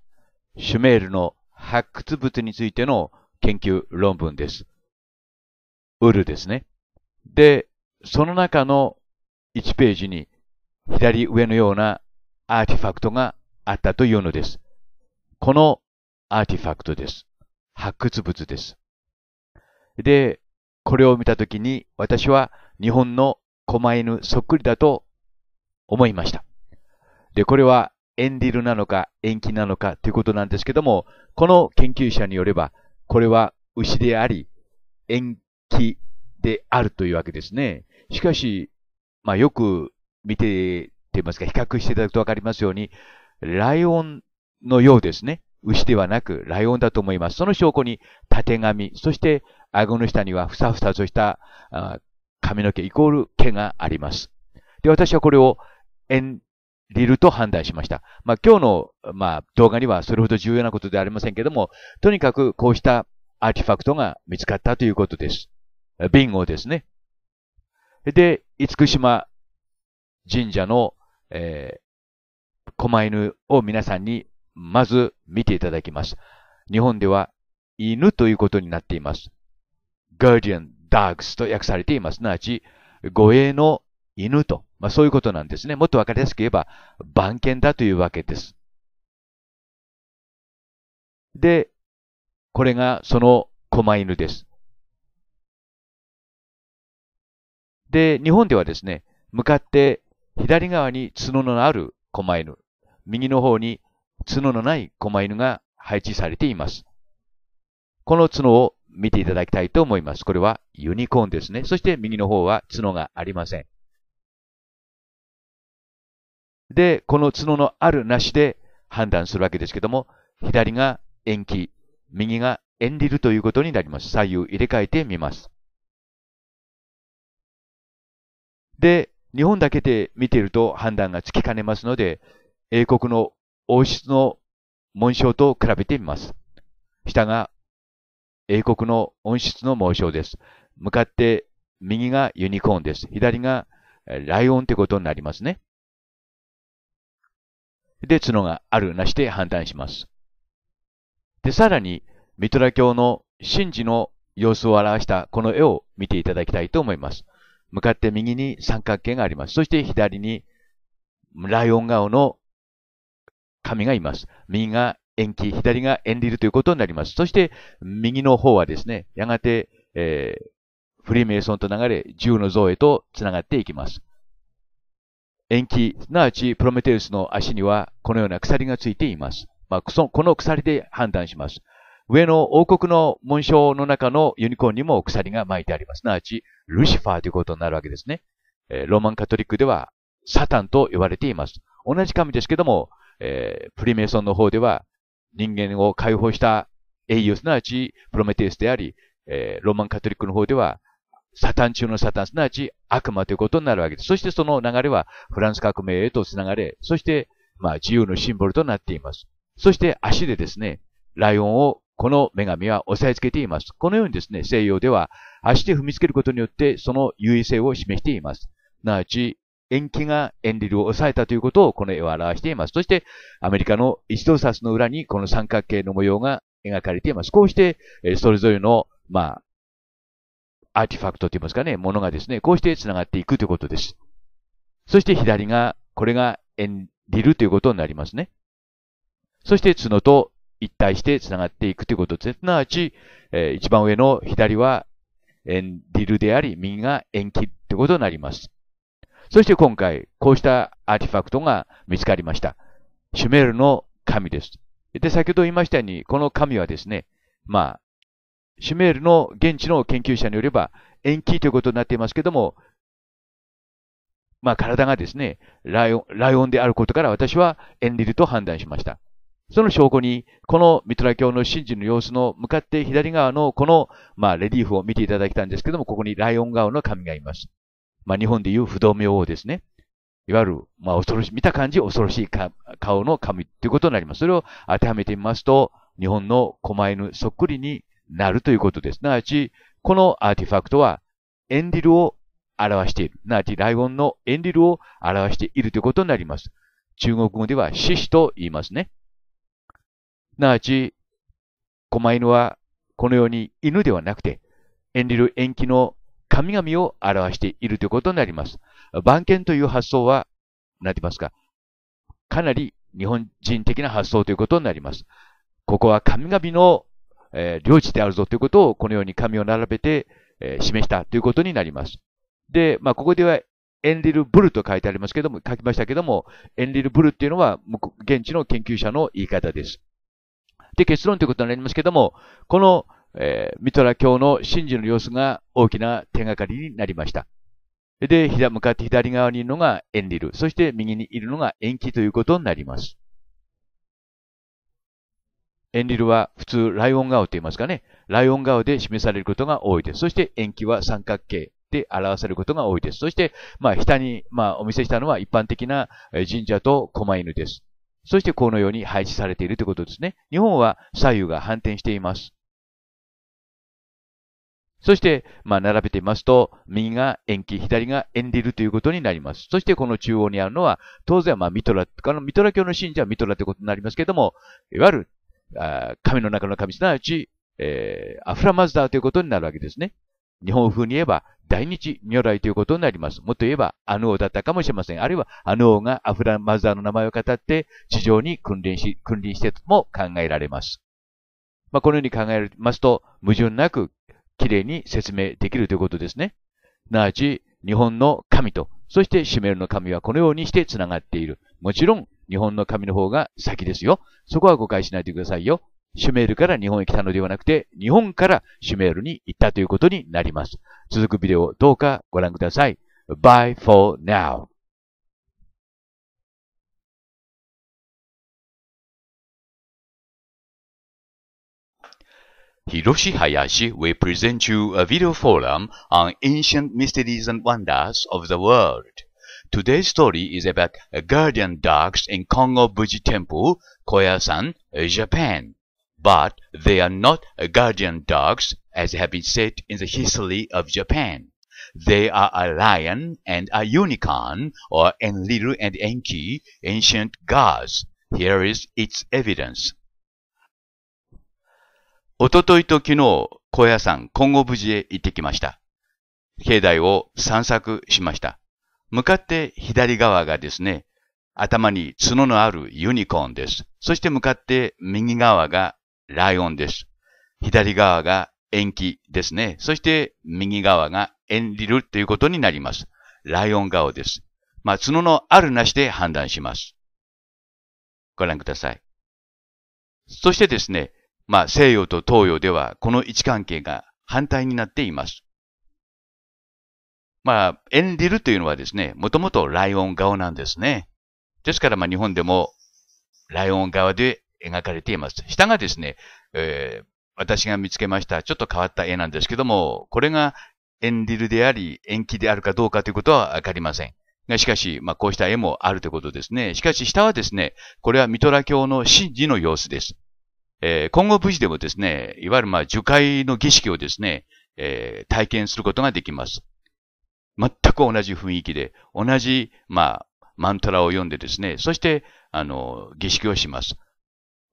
シュメールの発掘物についての研究論文です。ウルですね。で、その中の1ページに左上のようなアーティファクトがあったというのです。このアーティファクトです。発掘物です。で、これを見たときに私は日本の狛犬そっくりだと思いました。で、これはエンディルなのか延期なのかということなんですけども、この研究者によれば、これは牛であり、延期であるというわけですね。しかし、まあ、よく見て、と言いますか、比較していただくとわかりますように、ライオンのようですね。牛ではなく、ライオンだと思います。その証拠に、たてがみ、そして、顎の下にはふさふさとした髪の毛イコール毛があります。で、私はこれを、エンりると判断しました。まあ、今日の、まあ、動画にはそれほど重要なことではありませんけども、とにかくこうしたアーティファクトが見つかったということです。ビンゴですね。で、厳島神社の、えー、狛犬を皆さんにまず見ていただきます。日本では犬ということになっています。guardian dogs と訳されています。なわち、護衛の犬と、まあ、そういうことなんですね。もっとわかりやすく言えば、番犬だというわけです。で、これがその狛犬です。で、日本ではですね、向かって左側に角のある狛犬、右の方に角のない狛犬が配置されています。この角を見ていただきたいと思います。これはユニコーンですね。そして右の方は角がありません。で、この角のあるなしで判断するわけですけども、左が延期、右が延じるということになります。左右入れ替えてみます。で、日本だけで見ていると判断がつきかねますので、英国の王室の紋章と比べてみます。下が英国の王室の紋章です。向かって右がユニコーンです。左がライオンってことになりますね。で、角があるなしで判断します。で、さらに、ミトラ教の神事の様子を表したこの絵を見ていただきたいと思います。向かって右に三角形があります。そして左にライオン顔の神がいます。右が延期、左が延リルということになります。そして右の方はですね、やがて、えー、フリーメイソンと流れ、銃の像へと繋がっていきます。延期、すなわちプロメテウスの足にはこのような鎖がついています。まあ、この鎖で判断します。上の王国の紋章の中のユニコーンにも鎖が巻いてあります。すなわち、ルシファーということになるわけですね。えー、ローマンカトリックでは、サタンと呼ばれています。同じ神ですけども、えー、プリメイソンの方では、人間を解放した英雄、すなわち、プロメテウスであり、えー、ローマンカトリックの方では、サタン中のサタン、すなわち悪魔ということになるわけです。そしてその流れはフランス革命へとつながれ、そして、まあ自由のシンボルとなっています。そして足でですね、ライオンをこの女神は押さえつけています。このようにですね、西洋では足で踏みつけることによってその優位性を示しています。すなわち、延期がエンリルを抑えたということをこの絵は表しています。そして、アメリカの一度札の裏にこの三角形の模様が描かれています。こうして、それぞれの、まあ、アーティファクトと言いますかね、ものがですね、こうして繋がっていくということです。そして左が、これがエンリルということになりますね。そして角と一体して繋がっていくということです。すなわち、えー、一番上の左はエンリルであり、右が延期ってことになります。そして今回、こうしたアーティファクトが見つかりました。シュメールの神です。で、先ほど言いましたように、この神はですね、まあ、シュメールの現地の研究者によれば、延期ということになっていますけども、まあ体がですね、ライオン、ライオンであることから私はエンリルと判断しました。その証拠に、このミトラ教の神事の様子の向かって左側のこの、まあ、レリーフを見ていただきたんですけども、ここにライオン顔の神がいます。まあ、日本でいう不動明王ですね。いわゆる、まあ、恐ろしい、見た感じ恐ろしい顔の神ということになります。それを当てはめてみますと、日本の狛犬そっくりになるということです。なわち、このアーティファクトは、エンリルを表している。なわち、ライオンのエンリルを表しているということになります。中国語では、獅子と言いますね。なわち、狛犬は、このように犬ではなくて、エンリル延期の神々を表しているということになります。番犬という発想は、なんて言いますか、かなり日本人的な発想ということになります。ここは神々のえー、領地であるぞということをこのように紙を並べて、えー、示したということになります。で、まあ、ここではエンリルブルと書いてありますけども、書きましたけども、エンリルブルっていうのは、現地の研究者の言い方です。で、結論ということになりますけども、この、えー、ミトラ教の神事の様子が大きな手がかりになりました。で、向かって左側にいるのがエンリル、そして右にいるのが延期ということになります。エンリルは普通ライオン顔と言いますかね、ライオン顔で示されることが多いです。そして塩気は三角形で表されることが多いです。そして、まあ、下に、まあ、お見せしたのは一般的な神社と狛犬です。そして、このように配置されているということですね。日本は左右が反転しています。そして、まあ、並べてみますと、右が塩気、左がエンリルということになります。そして、この中央にあるのは、当然、まあ、ミトラ、ミトラ教の信者はミトラということになりますけども、いわゆる神の中の神、すなわち、えー、アフラマズダーということになるわけですね。日本風に言えば、大日如来ということになります。もっと言えば、あの王だったかもしれません。あるいは、あの王がアフラマザーの名前を語って、地上に君臨し、君臨してとも考えられます。まあ、このように考えますと、矛盾なく、きれいに説明できるということですね。すなわち、日本の神と、そしてシメルの神はこのようにして繋がっている。もちろん、日本の紙の方が先ですよ。そこは誤解しないでくださいよ。シュメールから日本へ来たのではなくて、日本からシュメールに行ったということになります。続くビデオ、どうかご覧ください。Bye for now. Hiroshi Hayashi will present you a video forum on ancient mysteries and wonders of the world. Today's story is about guardian dogs in Kongo-Buji Temple, Koyasan, Japan. But they are not guardian dogs as have been said in the history of Japan. They are a lion and a unicorn, or Enlil and Enki, ancient gods. Here is its evidence. おとといと昨日、高野山金剛無事へ行ってきました。境内を散策しました。向かって左側がですね、頭に角のあるユニコーンです。そして向かって右側がライオンです。左側が延期ですね。そして右側がンリルということになります。ライオン顔です。まあ、角のあるなしで判断します。ご覧ください。そしてですね、まあ、西洋と東洋ではこの位置関係が反対になっています。まあ、エンディルというのはですね、もともとライオン顔なんですね。ですから、まあ、日本でもライオン側で描かれています。下がですね、えー、私が見つけました、ちょっと変わった絵なんですけども、これがエンディルであり、延期であるかどうかということはわかりません。が、しかし、まあ、こうした絵もあるということですね。しかし、下はですね、これはミトラ教の神事の様子です。えー、今後無事でもですね、いわゆるまあ、樹海の儀式をですね、えー、体験することができます。全く同じ雰囲気で、同じ、まあ、マントラを読んでですね、そして、あの、儀式をします。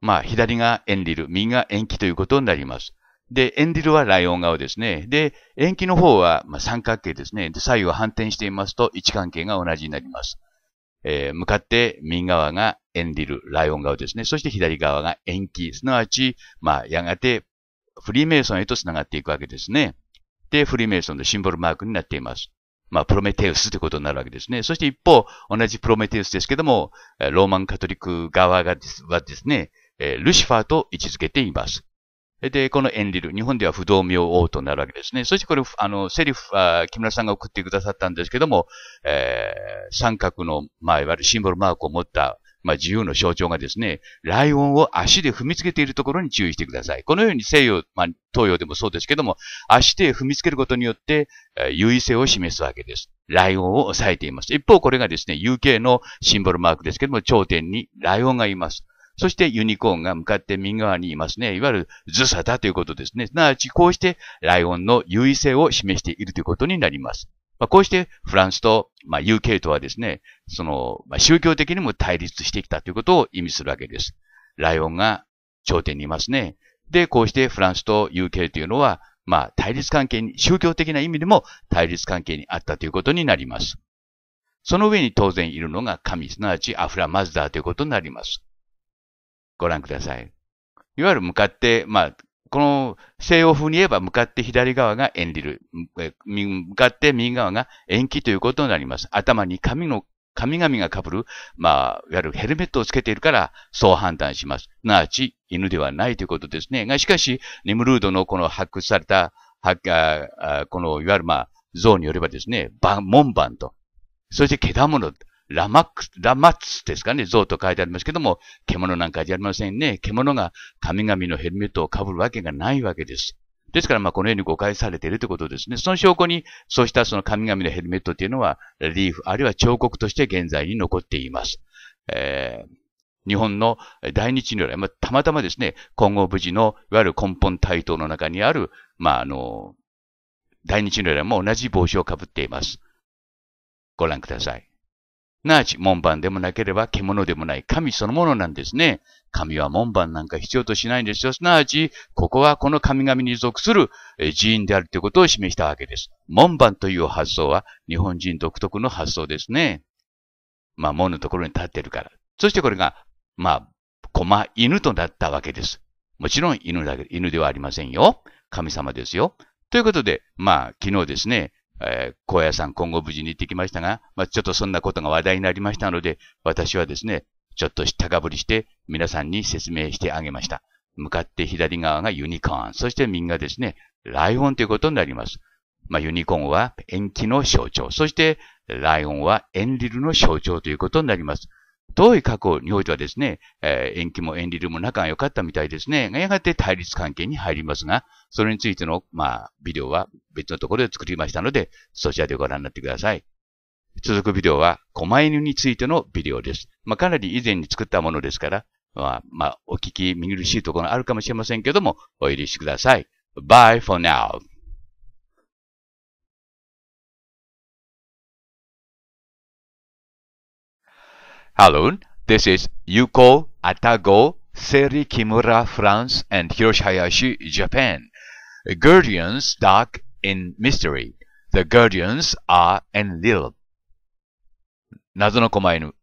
まあ、左がエンリル、右が延期ということになります。で、エンリルはライオン顔ですね。で、延期の方は、まあ、三角形ですね。で、左右を反転していますと位置関係が同じになります。えー、向かって右側がエンリル、ライオン顔ですね。そして左側が延期、すなわち、まあ、やがてフリーメイソンへと繋がっていくわけですね。で、フリーメイソンのシンボルマークになっています。まあ、プロメテウスということになるわけですね。そして一方、同じプロメテウスですけども、ローマンカトリック側がですはですね、ルシファーと位置づけています。で、このエンリル、日本では不動明王となるわけですね。そしてこれ、あの、セリフ、あ木村さんが送ってくださったんですけども、えー、三角の、まあ、いわゆるシンボルマークを持ったまあ、自由の象徴がですね、ライオンを足で踏みつけているところに注意してください。このように西洋、まあ、東洋でもそうですけども、足で踏みつけることによって、えー、優位性を示すわけです。ライオンを抑えています。一方、これがですね、UK のシンボルマークですけども、頂点にライオンがいます。そしてユニコーンが向かって右側にいますね。いわゆるズサだということですね。すなわち、こうしてライオンの優位性を示しているということになります。まあ、こうしてフランスと、まあ、UK とはですね、その、まあ、宗教的にも対立してきたということを意味するわけです。ライオンが頂点にいますね。で、こうしてフランスと UK というのは、まあ、対立関係に、宗教的な意味でも対立関係にあったということになります。その上に当然いるのが神、すなわちアフラ・マズダーということになります。ご覧ください。いわゆる向かって、まあ、この西洋風に言えば向かって左側がエンリル、向かって右側が延期ということになります。頭に髪の神々が被る、まあ、いわゆるヘルメットをつけているから、そう判断します。なあち、犬ではないということですね。が、しかし、ネムルードのこの発掘された、はああこの、いわゆるまあ、像によればですね、門番と、そして毛玉の、ラマックス、ラマッツですかね、像と書いてありますけども、獣なんかじゃありませんね。獣が神々のヘルメットを被るわけがないわけです。ですから、まあ、このように誤解されているということですね。その証拠に、そうしたその神々のヘルメットっていうのは、リーフ、あるいは彫刻として現在に残っています。えー、日本の大日如来、まあ、たまたまですね、今後無事の、いわゆる根本対等の中にある、まあ、あの、大日如来も同じ帽子をかぶっています。ご覧ください。なわち門番でもなければ獣でもない神そのものなんですね。神は門番なんか必要としないんですよ。すなわち、ここはこの神々に属する寺院であるということを示したわけです。門番という発想は日本人独特の発想ですね。まあ門のところに立ってるから。そしてこれが、まあ、駒犬となったわけです。もちろん犬だけ、犬ではありませんよ。神様ですよ。ということで、まあ、昨日ですね、えー、高野山今後無事に行ってきましたが、まあ、ちょっとそんなことが話題になりましたので、私はですね、ちょっとしたかぶりして皆さんに説明してあげました。向かって左側がユニコーン、そして右がですね、ライオンということになります。まあ、ユニコーンは延期の象徴、そしてライオンはエンリルの象徴ということになります。遠い過去においてはですね、えー、延期も離理も仲が良かったみたいですね。やがて対立関係に入りますが、それについての、まあ、ビデオは別のところで作りましたので、そちらでご覧になってください。続くビデオは、狛犬についてのビデオです。まあ、かなり以前に作ったものですから、まあ、まあ、お聞き見苦しいところあるかもしれませんけども、お許しください。Bye for now. Hello, this is Yuko Atago, Seri Kimura, France, and Hiroshi Hayashi, Japan. Guardians dark in mystery. The guardians are enlil. 謎の狛犬。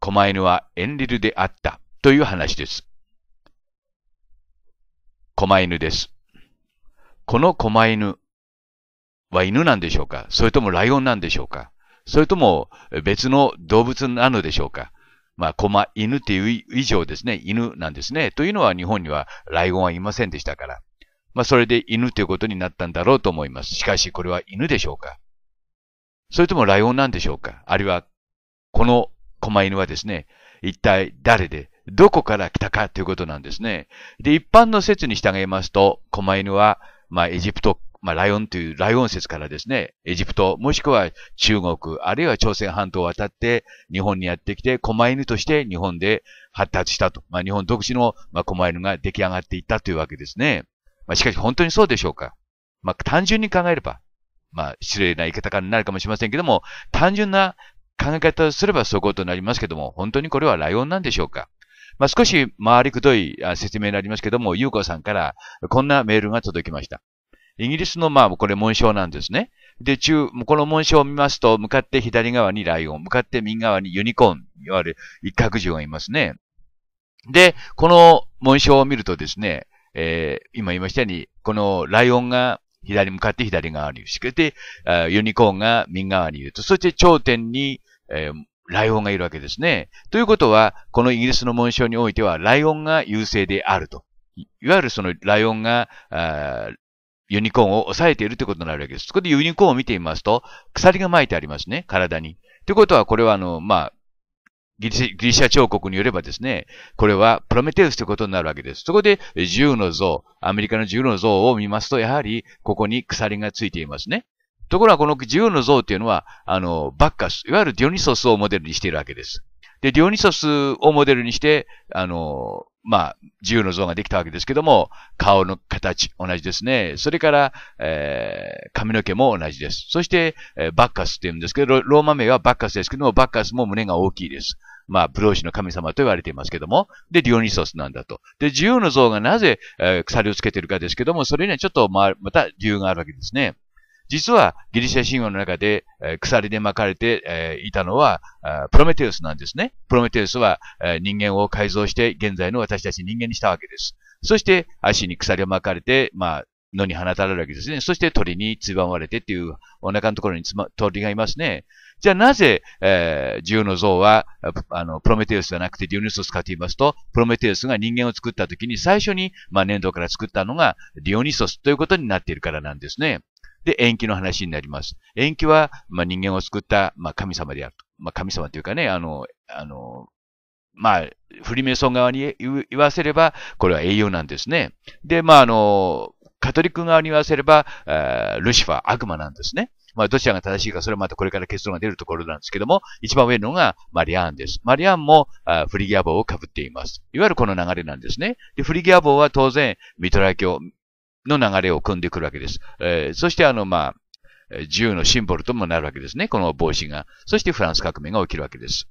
狛犬はエンリルであったという話です。狛犬です。この狛犬は犬なんでしょうかそれともライオンなんでしょうかそれとも別の動物なのでしょうかまあ、駒、犬っていう以上ですね、犬なんですね。というのは日本にはオンはいませんでしたから。まあ、それで犬ということになったんだろうと思います。しかし、これは犬でしょうかそれともライオンなんでしょうかあるいは、この狛犬はですね、一体誰で、どこから来たかということなんですね。で、一般の説に従いますと、狛犬は、まあ、エジプトまあ、ライオンという、ライオン説からですね、エジプト、もしくは中国、あるいは朝鮮半島を渡って、日本にやってきて、狛犬として日本で発達したと。まあ、日本独自の、まあ、狛犬が出来上がっていったというわけですね。まあ、しかし本当にそうでしょうか。まあ、単純に考えれば、まあ、失礼な言い方になるかもしれませんけども、単純な考え方をすればそういうことになりますけども、本当にこれはライオンなんでしょうか。まあ、少し回りくどい説明になりますけども、ゆうこさんからこんなメールが届きました。イギリスのまあこれ紋章なんですね。で、中、この紋章を見ますと、向かって左側にライオン、向かって右側にユニコーン、いわゆる一角獣がいますね。で、この紋章を見るとですね、えー、今言いましたように、このライオンが左向かって左側に、そして、ユニコーンが右側にいると、そして頂点に、えー、ライオンがいるわけですね。ということは、このイギリスの紋章においては、ライオンが優勢であると。いわゆるそのライオンが、ユニコーンを抑えているということになるわけです。そこでユニコーンを見てみますと、鎖が巻いてありますね、体に。ということは、これはあの、まあ、ギリシギリシャ彫刻によればですね、これはプロメテウスということになるわけです。そこで、銃の像、アメリカの銃の像を見ますと、やはり、ここに鎖がついていますね。ところが、この銃の像っていうのは、あの、バッカス、いわゆるディオニソスをモデルにしているわけです。で、ディオニソスをモデルにして、あの、まあ、自由の像ができたわけですけども、顔の形、同じですね。それから、えー、髪の毛も同じです。そして、えー、バッカスって言うんですけど、ローマ名はバッカスですけども、バッカスも胸が大きいです。まあ、ブローシの神様と言われていますけども、で、ディオニソスなんだと。で、自由の像がなぜ、えー、鎖をつけてるかですけども、それにはちょっと、まあ、また理由があるわけですね。実はギリシャ神話の中で、えー、鎖で巻かれて、えー、いたのはプロメテウスなんですね。プロメテウスは、えー、人間を改造して現在の私たち人間にしたわけです。そして足に鎖を巻かれて、まあ、野に放たれるわけですね。そして鳥につばまれてっていうお腹のところにつ、ま、鳥がいますね。じゃあなぜ、えー、銃の像は、あの、プロメテウスじゃなくてディオニソスかと言いますと、プロメテウスが人間を作った時に最初に、まあ、粘土から作ったのがディオニソスということになっているからなんですね。で、延期の話になります。延期は、まあ、人間を救った、まあ、神様である。まあ、神様というかね、あの、あの、まあ、フリメソン側に言わせれば、これは英雄なんですね。で、まあ、あの、カトリック側に言わせれば、ルシファー、悪魔なんですね。まあ、どちらが正しいか、それはまたこれから結論が出るところなんですけども、一番上のがマリアンです。マリアンもフリギア帽をかぶっています。いわゆるこの流れなんですね。で、フリギア帽は当然、ミトラ教、の流れを組んでくるわけです。えー、そしてあの、まあ、自由のシンボルともなるわけですね。この帽子が。そしてフランス革命が起きるわけです。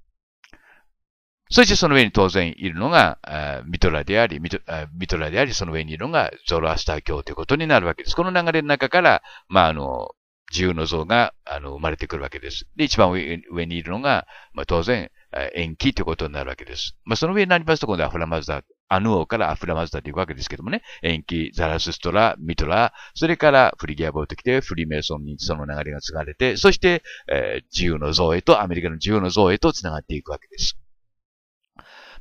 そしてその上に当然いるのが、ミトラでありミト、ミトラであり、その上にいるのがゾロアスター教ということになるわけです。この流れの中から、まあ、あの、自由の像があの生まれてくるわけです。で、一番上にいるのが、まあ、当然、延期ということになるわけです。まあ、その上になりますと、今度はフラマザアヌ王からアフラマズタというわけですけどもね、延期、ザラスストラ、ミトラ、それからフリギアボート来て、フリーメイソンにその流れが継がれて、そして、えー、自由の像へと、アメリカの自由の像へと繋がっていくわけです。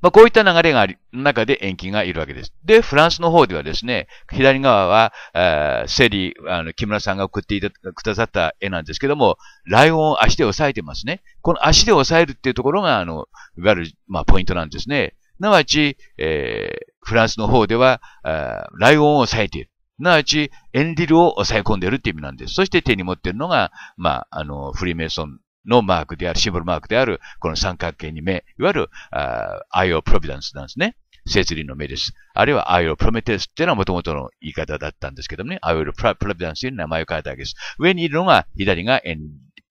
まあ、こういった流れがあり、中で延期がいるわけです。で、フランスの方ではですね、左側は、えセリ、あの、木村さんが送っていたくださった絵なんですけども、ライオンを足で押さえてますね。この足で押さえるっていうところが、あの、いわゆる、まあ、ポイントなんですね。なわち、えー、フランスの方では、ライオンを抑えている。なわち、エンディルを抑え込んでいるって意味なんです。そして手に持っているのが、まあ、あの、フリーメイソンのマークである、シンボルマークである、この三角形に目、いわゆる、アイオ・プロビダンスなんですね。設理の目です。あるいは、アイオ・プロメテウスっていうのはもともとの言い方だったんですけどもね、アイオ・プロビダンスという名前を変えたわけです。上にいるのが、左がエン、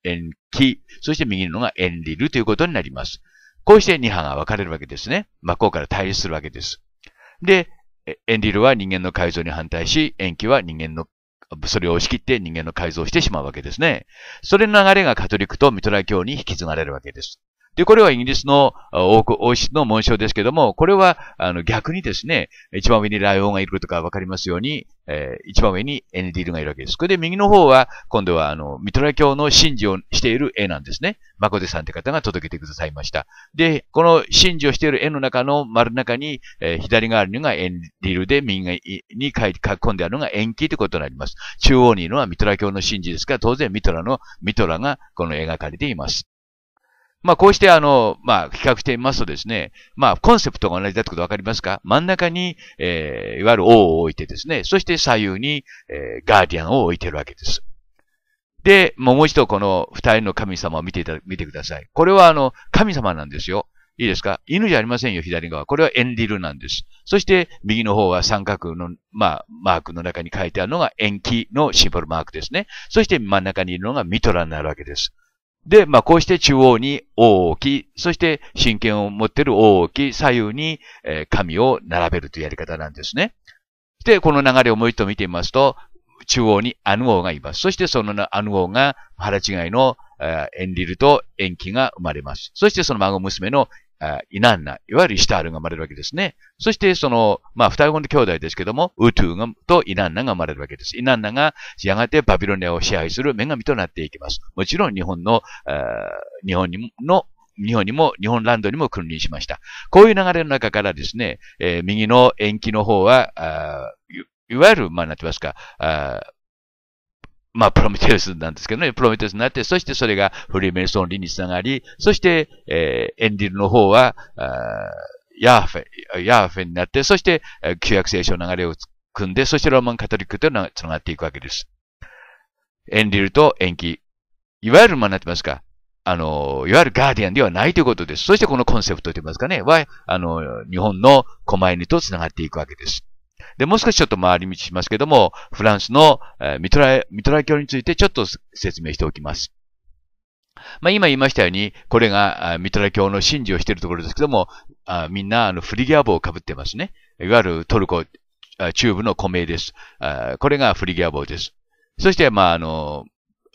エンキ、そして右のがエンリルということになります。こうして二派が分かれるわけですね。真っ向から対立するわけです。で、エンリルは人間の改造に反対し、延期は人間の、それを押し切って人間の改造をしてしまうわけですね。それの流れがカトリックとミトラ教に引き継がれるわけです。で、これはイギリスの王室の紋章ですけども、これは、あの、逆にですね、一番上にライオンがいることがわかりますように、えー、一番上にエネディルがいるわけです。これで右の方は、今度は、あの、ミトラ教の神事をしている絵なんですね。マコデさんって方が届けてくださいました。で、この神事をしている絵の中の丸の中に、えー、左側にがエンディルで、右に書き込んであるのが延期ということになります。中央にいるのはミトラ教の神事ですから、当然ミトラの、ミトラがこの絵が描かれています。まあ、こうして、あの、まあ、比較してみますとですね、まあ、コンセプトが同じだってことわかりますか真ん中に、えー、いわゆる王を置いてですね、そして左右に、えー、ガーディアンを置いてるわけです。で、もう一度この二人の神様を見ていた、見てください。これはあの、神様なんですよ。いいですか犬じゃありませんよ、左側。これはエンディルなんです。そして、右の方は三角の、まあ、マークの中に書いてあるのが、延期のシンボルマークですね。そして、真ん中にいるのがミトラになるわけです。で、まあ、こうして中央に大き、そして神権を持っている大き、左右に、え神を並べるというやり方なんですね。で、この流れをもう一度見てみますと、中央にアヌ王がいます。そしてそのアヌ王が腹違いのエンリルとエンキが生まれます。そしてその孫娘のイナンナ、いわゆるイシタールが生まれるわけですね。そして、その、まあ、双子の兄弟ですけども、ウトゥがとイナンナが生まれるわけです。イナンナが、やがてバビロニアを支配する女神となっていきます。もちろん、日本の、日本の、日本にも、日本ランドにも君臨しました。こういう流れの中からですね、えー、右の延期の方は、いわゆる、まあ、なってますか、まあ、プロメテウスなんですけどね、プロメテウスになって、そしてそれがフリーメイソン理につながり、そして、えー、エンディルの方は、ヤーフェ、ヤーフェになって、そして、旧約聖書の流れを組んで、そしてローマンカトリックとのつ繋がっていくわけです。エンディルと延期。いわゆる、まなってますか。あの、いわゆるガーディアンではないということです。そしてこのコンセプトと言いますかね、は、あの、日本の狛犬と繋がっていくわけです。で、もう少しちょっと回り道しますけども、フランスの、えミトラ、ミトラ教についてちょっと説明しておきます。まあ、今言いましたように、これがミトラ教の神事をしているところですけども、あみんなあのフリギア帽をかぶってますね。いわゆるトルコ中部の古名です。これがフリギア帽です。そして、まあ、あの、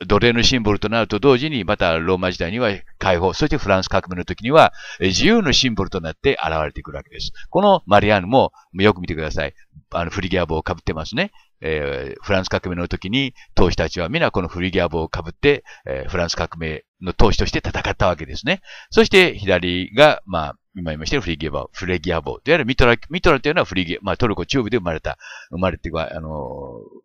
奴隷のシンボルとなると同時に、またローマ時代には解放、そしてフランス革命の時には自由のシンボルとなって現れてくるわけです。このマリアーヌもよく見てください。あの、フリギア帽をかぶってますね。えー、フランス革命の時に、当主たちは皆このフリギア帽をかぶって、えー、フランス革命の当主として戦ったわけですね。そして左が、まあ、今言いましたフリギア帽、フレギア帽。いわゆるミトラ、ミトラというのはフリギア、まあトルコ中部で生まれた、生まれて、あのー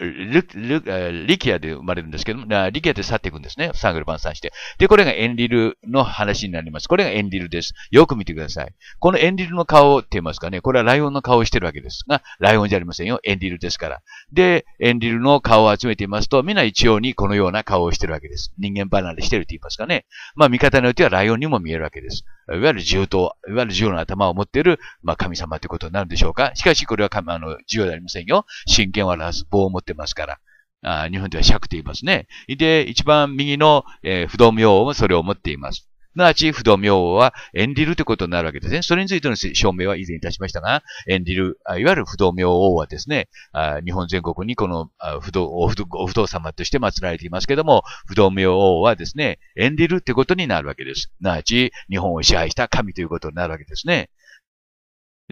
ルル、リキアで生まれるんですけども、リキアで去っていくんですね。サングル晩餐して。で、これがエンリルの話になります。これがエンリルです。よく見てください。このエンリルの顔って言いますかね。これはライオンの顔をしてるわけですが、ライオンじゃありませんよ。エンリルですから。で、エンリルの顔を集めていますと、みんな一様にこのような顔をしてるわけです。人間離れしてるって言いますかね。まあ、見方によってはライオンにも見えるわけです。いわゆる銃刀、いわゆる銃の頭を持っている、まあ、神様ということになるんでしょうか。しかし、これは、あの、銃ではありませんよ。神剣を表す棒を持ってってますから。あ日本では尺と言いますね。で、一番右の、えー、不動明王もそれを持っています。すなわち、不動明王は、演じるということになるわけですね。それについての証明は以前いたしましたが、演じる、いわゆる不動明王はですね、あ日本全国にこの不動お不動様として祀られていますけども、不動明王はですね、演じるということになるわけです。すなわち、日本を支配した神ということになるわけですね。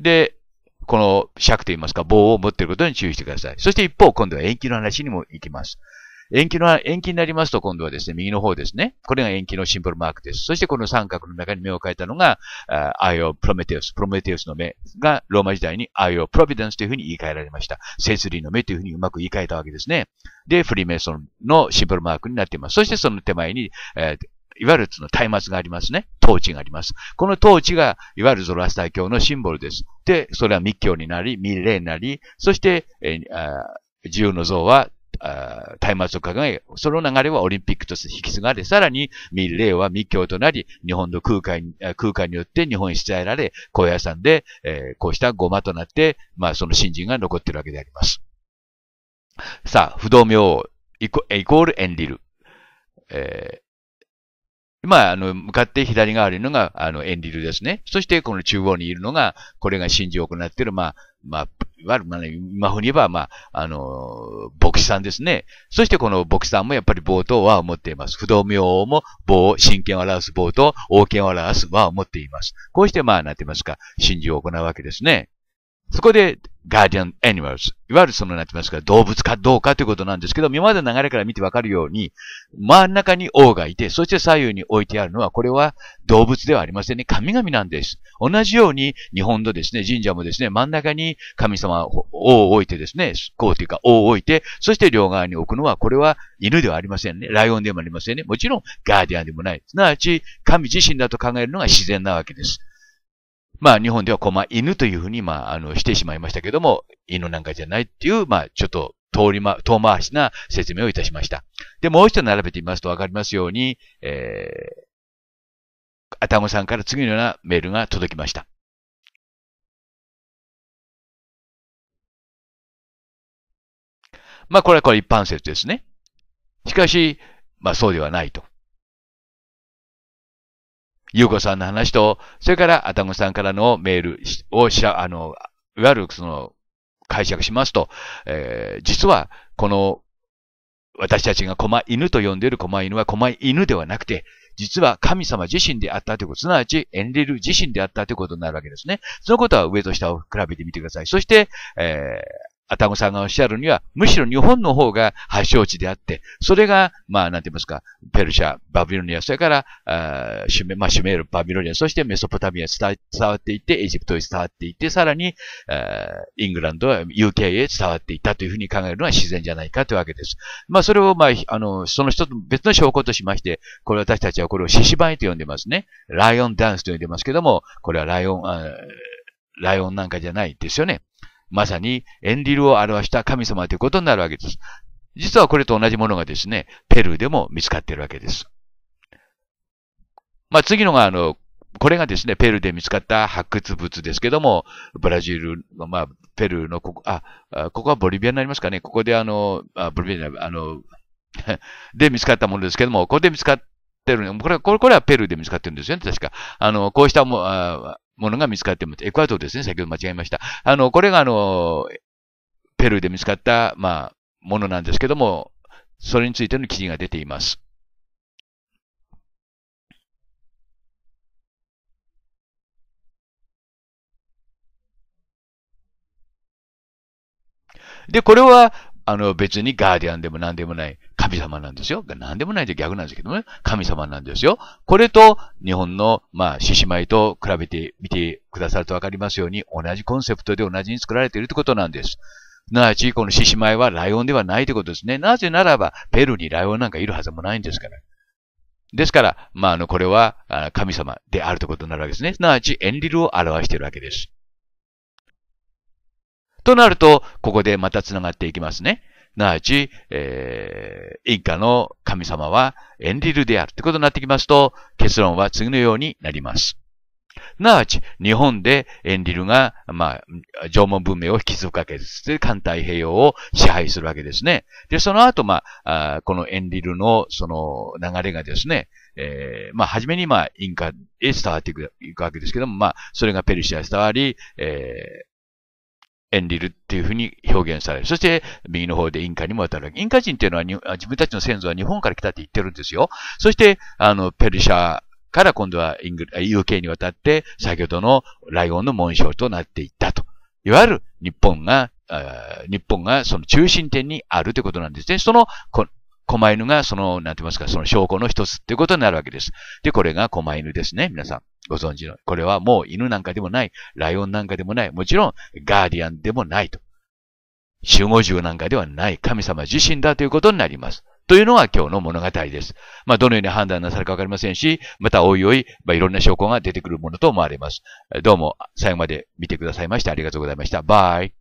で、この尺といいますか、棒を持っていることに注意してください。そして一方、今度は延期の話にも行きます。延期の、延期になりますと、今度はですね、右の方ですね。これが延期のシンボルマークです。そしてこの三角の中に目を変えたのが、アイオ・プロメテウス。プロメテウスの目がローマ時代にアイオ・プロビデンスというふうに言い換えられました。セスリーの目というふうにうまく言い換えたわけですね。で、フリーメイソンのシンボルマークになっています。そしてその手前に、えーいわゆるその松明がありますね。トーチがあります。このトーチが、いわゆるゾロアスター教のシンボルです。、それは密教になり、未霊になり、そして、え自由の像は松明を掲げ、その流れはオリンピックとして引き継がれ、さらに民霊は密教となり、日本の空海空海によって日本に伝えられ、高野山で、えー、こうしたごまとなって、まあその新人が残っているわけであります。さあ、不動明王イコールエンリル。えーまあ、あの、向かって左側にいるのが、あの、エンリルですね。そして、この中央にいるのが、これが真珠を行っている、まあ、まあ、いわゆる、まあ、今風に言えば、まあ、あの、牧師さんですね。そしてこの牧師さんもやっぱり冒頭和を持っています。不動明王も棒、真剣を表す冒頭、王権を表す和を持っています。こうして、まあ、なっていますか、真珠を行うわけですね。そこで、ガーディアン・アニマル s いわゆるその、なってますから、動物かどうかということなんですけど、今まで流れから見てわかるように、真ん中に王がいて、そして左右に置いてあるのは、これは動物ではありませんね。神々なんです。同じように、日本のですね、神社もですね、真ん中に神様、王を置いてですね、こうというか、王を置いて、そして両側に置くのは、これは犬ではありませんね。ライオンでもありませんね。もちろん、ガーディアンでもない。すなわち、神自身だと考えるのが自然なわけです。まあ、日本では駒犬というふうに、まあ、あの、してしまいましたけども、犬なんかじゃないっていう、まあ、ちょっと、通りま、遠回しな説明をいたしました。で、もう一度並べてみますとわかりますように、えー、アタムさんから次のようなメールが届きました。まあ、これはこれ一般説ですね。しかし、まあ、そうではないと。ゆうこさんの話と、それからあたごさんからのメールをしゃ、あの、いわゆるその、解釈しますと、えー、実は、この、私たちが狛犬と呼んでいる狛犬は狛犬ではなくて、実は神様自身であったということ、すなわちエンリル自身であったということになるわけですね。そのことは上と下を比べてみてください。そして、えー、アタゴさんがおっしゃるには、むしろ日本の方が発祥地であって、それが、まあ、なんて言いますか、ペルシャ、バビロニア、それから、あシュメ、まあ、シュメール、バビロニア、そしてメソポタミア伝わっていって、エジプトに伝わっていって、さらに、イングランド、UK へ伝わっていったというふうに考えるのは自然じゃないかというわけです。まあ、それを、まあ、あの、その一つ、別の証拠としまして、これ私たちはこれを獅子舞と呼んでますね。ライオンダンスと呼んでますけども、これはライオン、ライオンなんかじゃないですよね。まさにエンリルを表した神様ということになるわけです。実はこれと同じものがですね、ペルーでも見つかっているわけです。まあ、次のが、あの、これがですね、ペルーで見つかった発掘物ですけども、ブラジル、まあ、ペルーのここ、あ、ここはボリビアになりますかね。ここであの、あボリビアあの、で見つかったものですけども、ここで見つかってる、これこれこれはペルーで見つかってるんですよね、確か。あの、こうしたも、あものが見つかっています。エクアドルですね。先ほど間違えました。あの、これがあの、ペルーで見つかった、まあ、ものなんですけども、それについての記事が出ています。で、これは、あの、別にガーディアンでも何でもない神様なんですよ。何でもないと逆なんですけどね。神様なんですよ。これと日本の、まあ、獅子舞と比べてみてくださるとわかりますように、同じコンセプトで同じに作られているということなんです。なわち、この獅子舞はライオンではないということですね。なぜならば、ペルーにライオンなんかいるはずもないんですから。ですから、まあ、あの、これは、神様であるということになるわけですね。すなわち、エンリルを表しているわけです。となると、ここでまた繋がっていきますね。なわち、えー、インカの神様はエンリルであるってことになってきますと、結論は次のようになります。なわち、日本でエンリルが、まあ、縄文文明を引き継ぐわけです。で、環太平洋を支配するわけですね。で、その後、まあ、あこのエンリルの、その流れがですね、えー、まあ、初めに、まあ、インカへ伝わっていくわけですけども、まあ、それがペルシアへ伝わり、えー、エンリルっていうふうに表現される。そして、右の方でインカにも渡る。インカ人っていうのは自分たちの先祖は日本から来たって言ってるんですよ。そして、あの、ペルシャから今度はイング UK に渡って、先ほどのライオンの紋章となっていったと。いわゆる日本が、日本がその中心点にあるということなんですね。その、狛犬がその、なんて言いますか、その証拠の一つっていうことになるわけです。で、これが狛犬ですね、皆さん。ご存知の。これはもう犬なんかでもない、ライオンなんかでもない、もちろんガーディアンでもないと。守護獣なんかではない神様自身だということになります。というのが今日の物語です。まあ、どのように判断なさるかわかりませんし、またおいおい、まあ、いろんな証拠が出てくるものと思われます。どうも、最後まで見てくださいましてありがとうございました。バイ。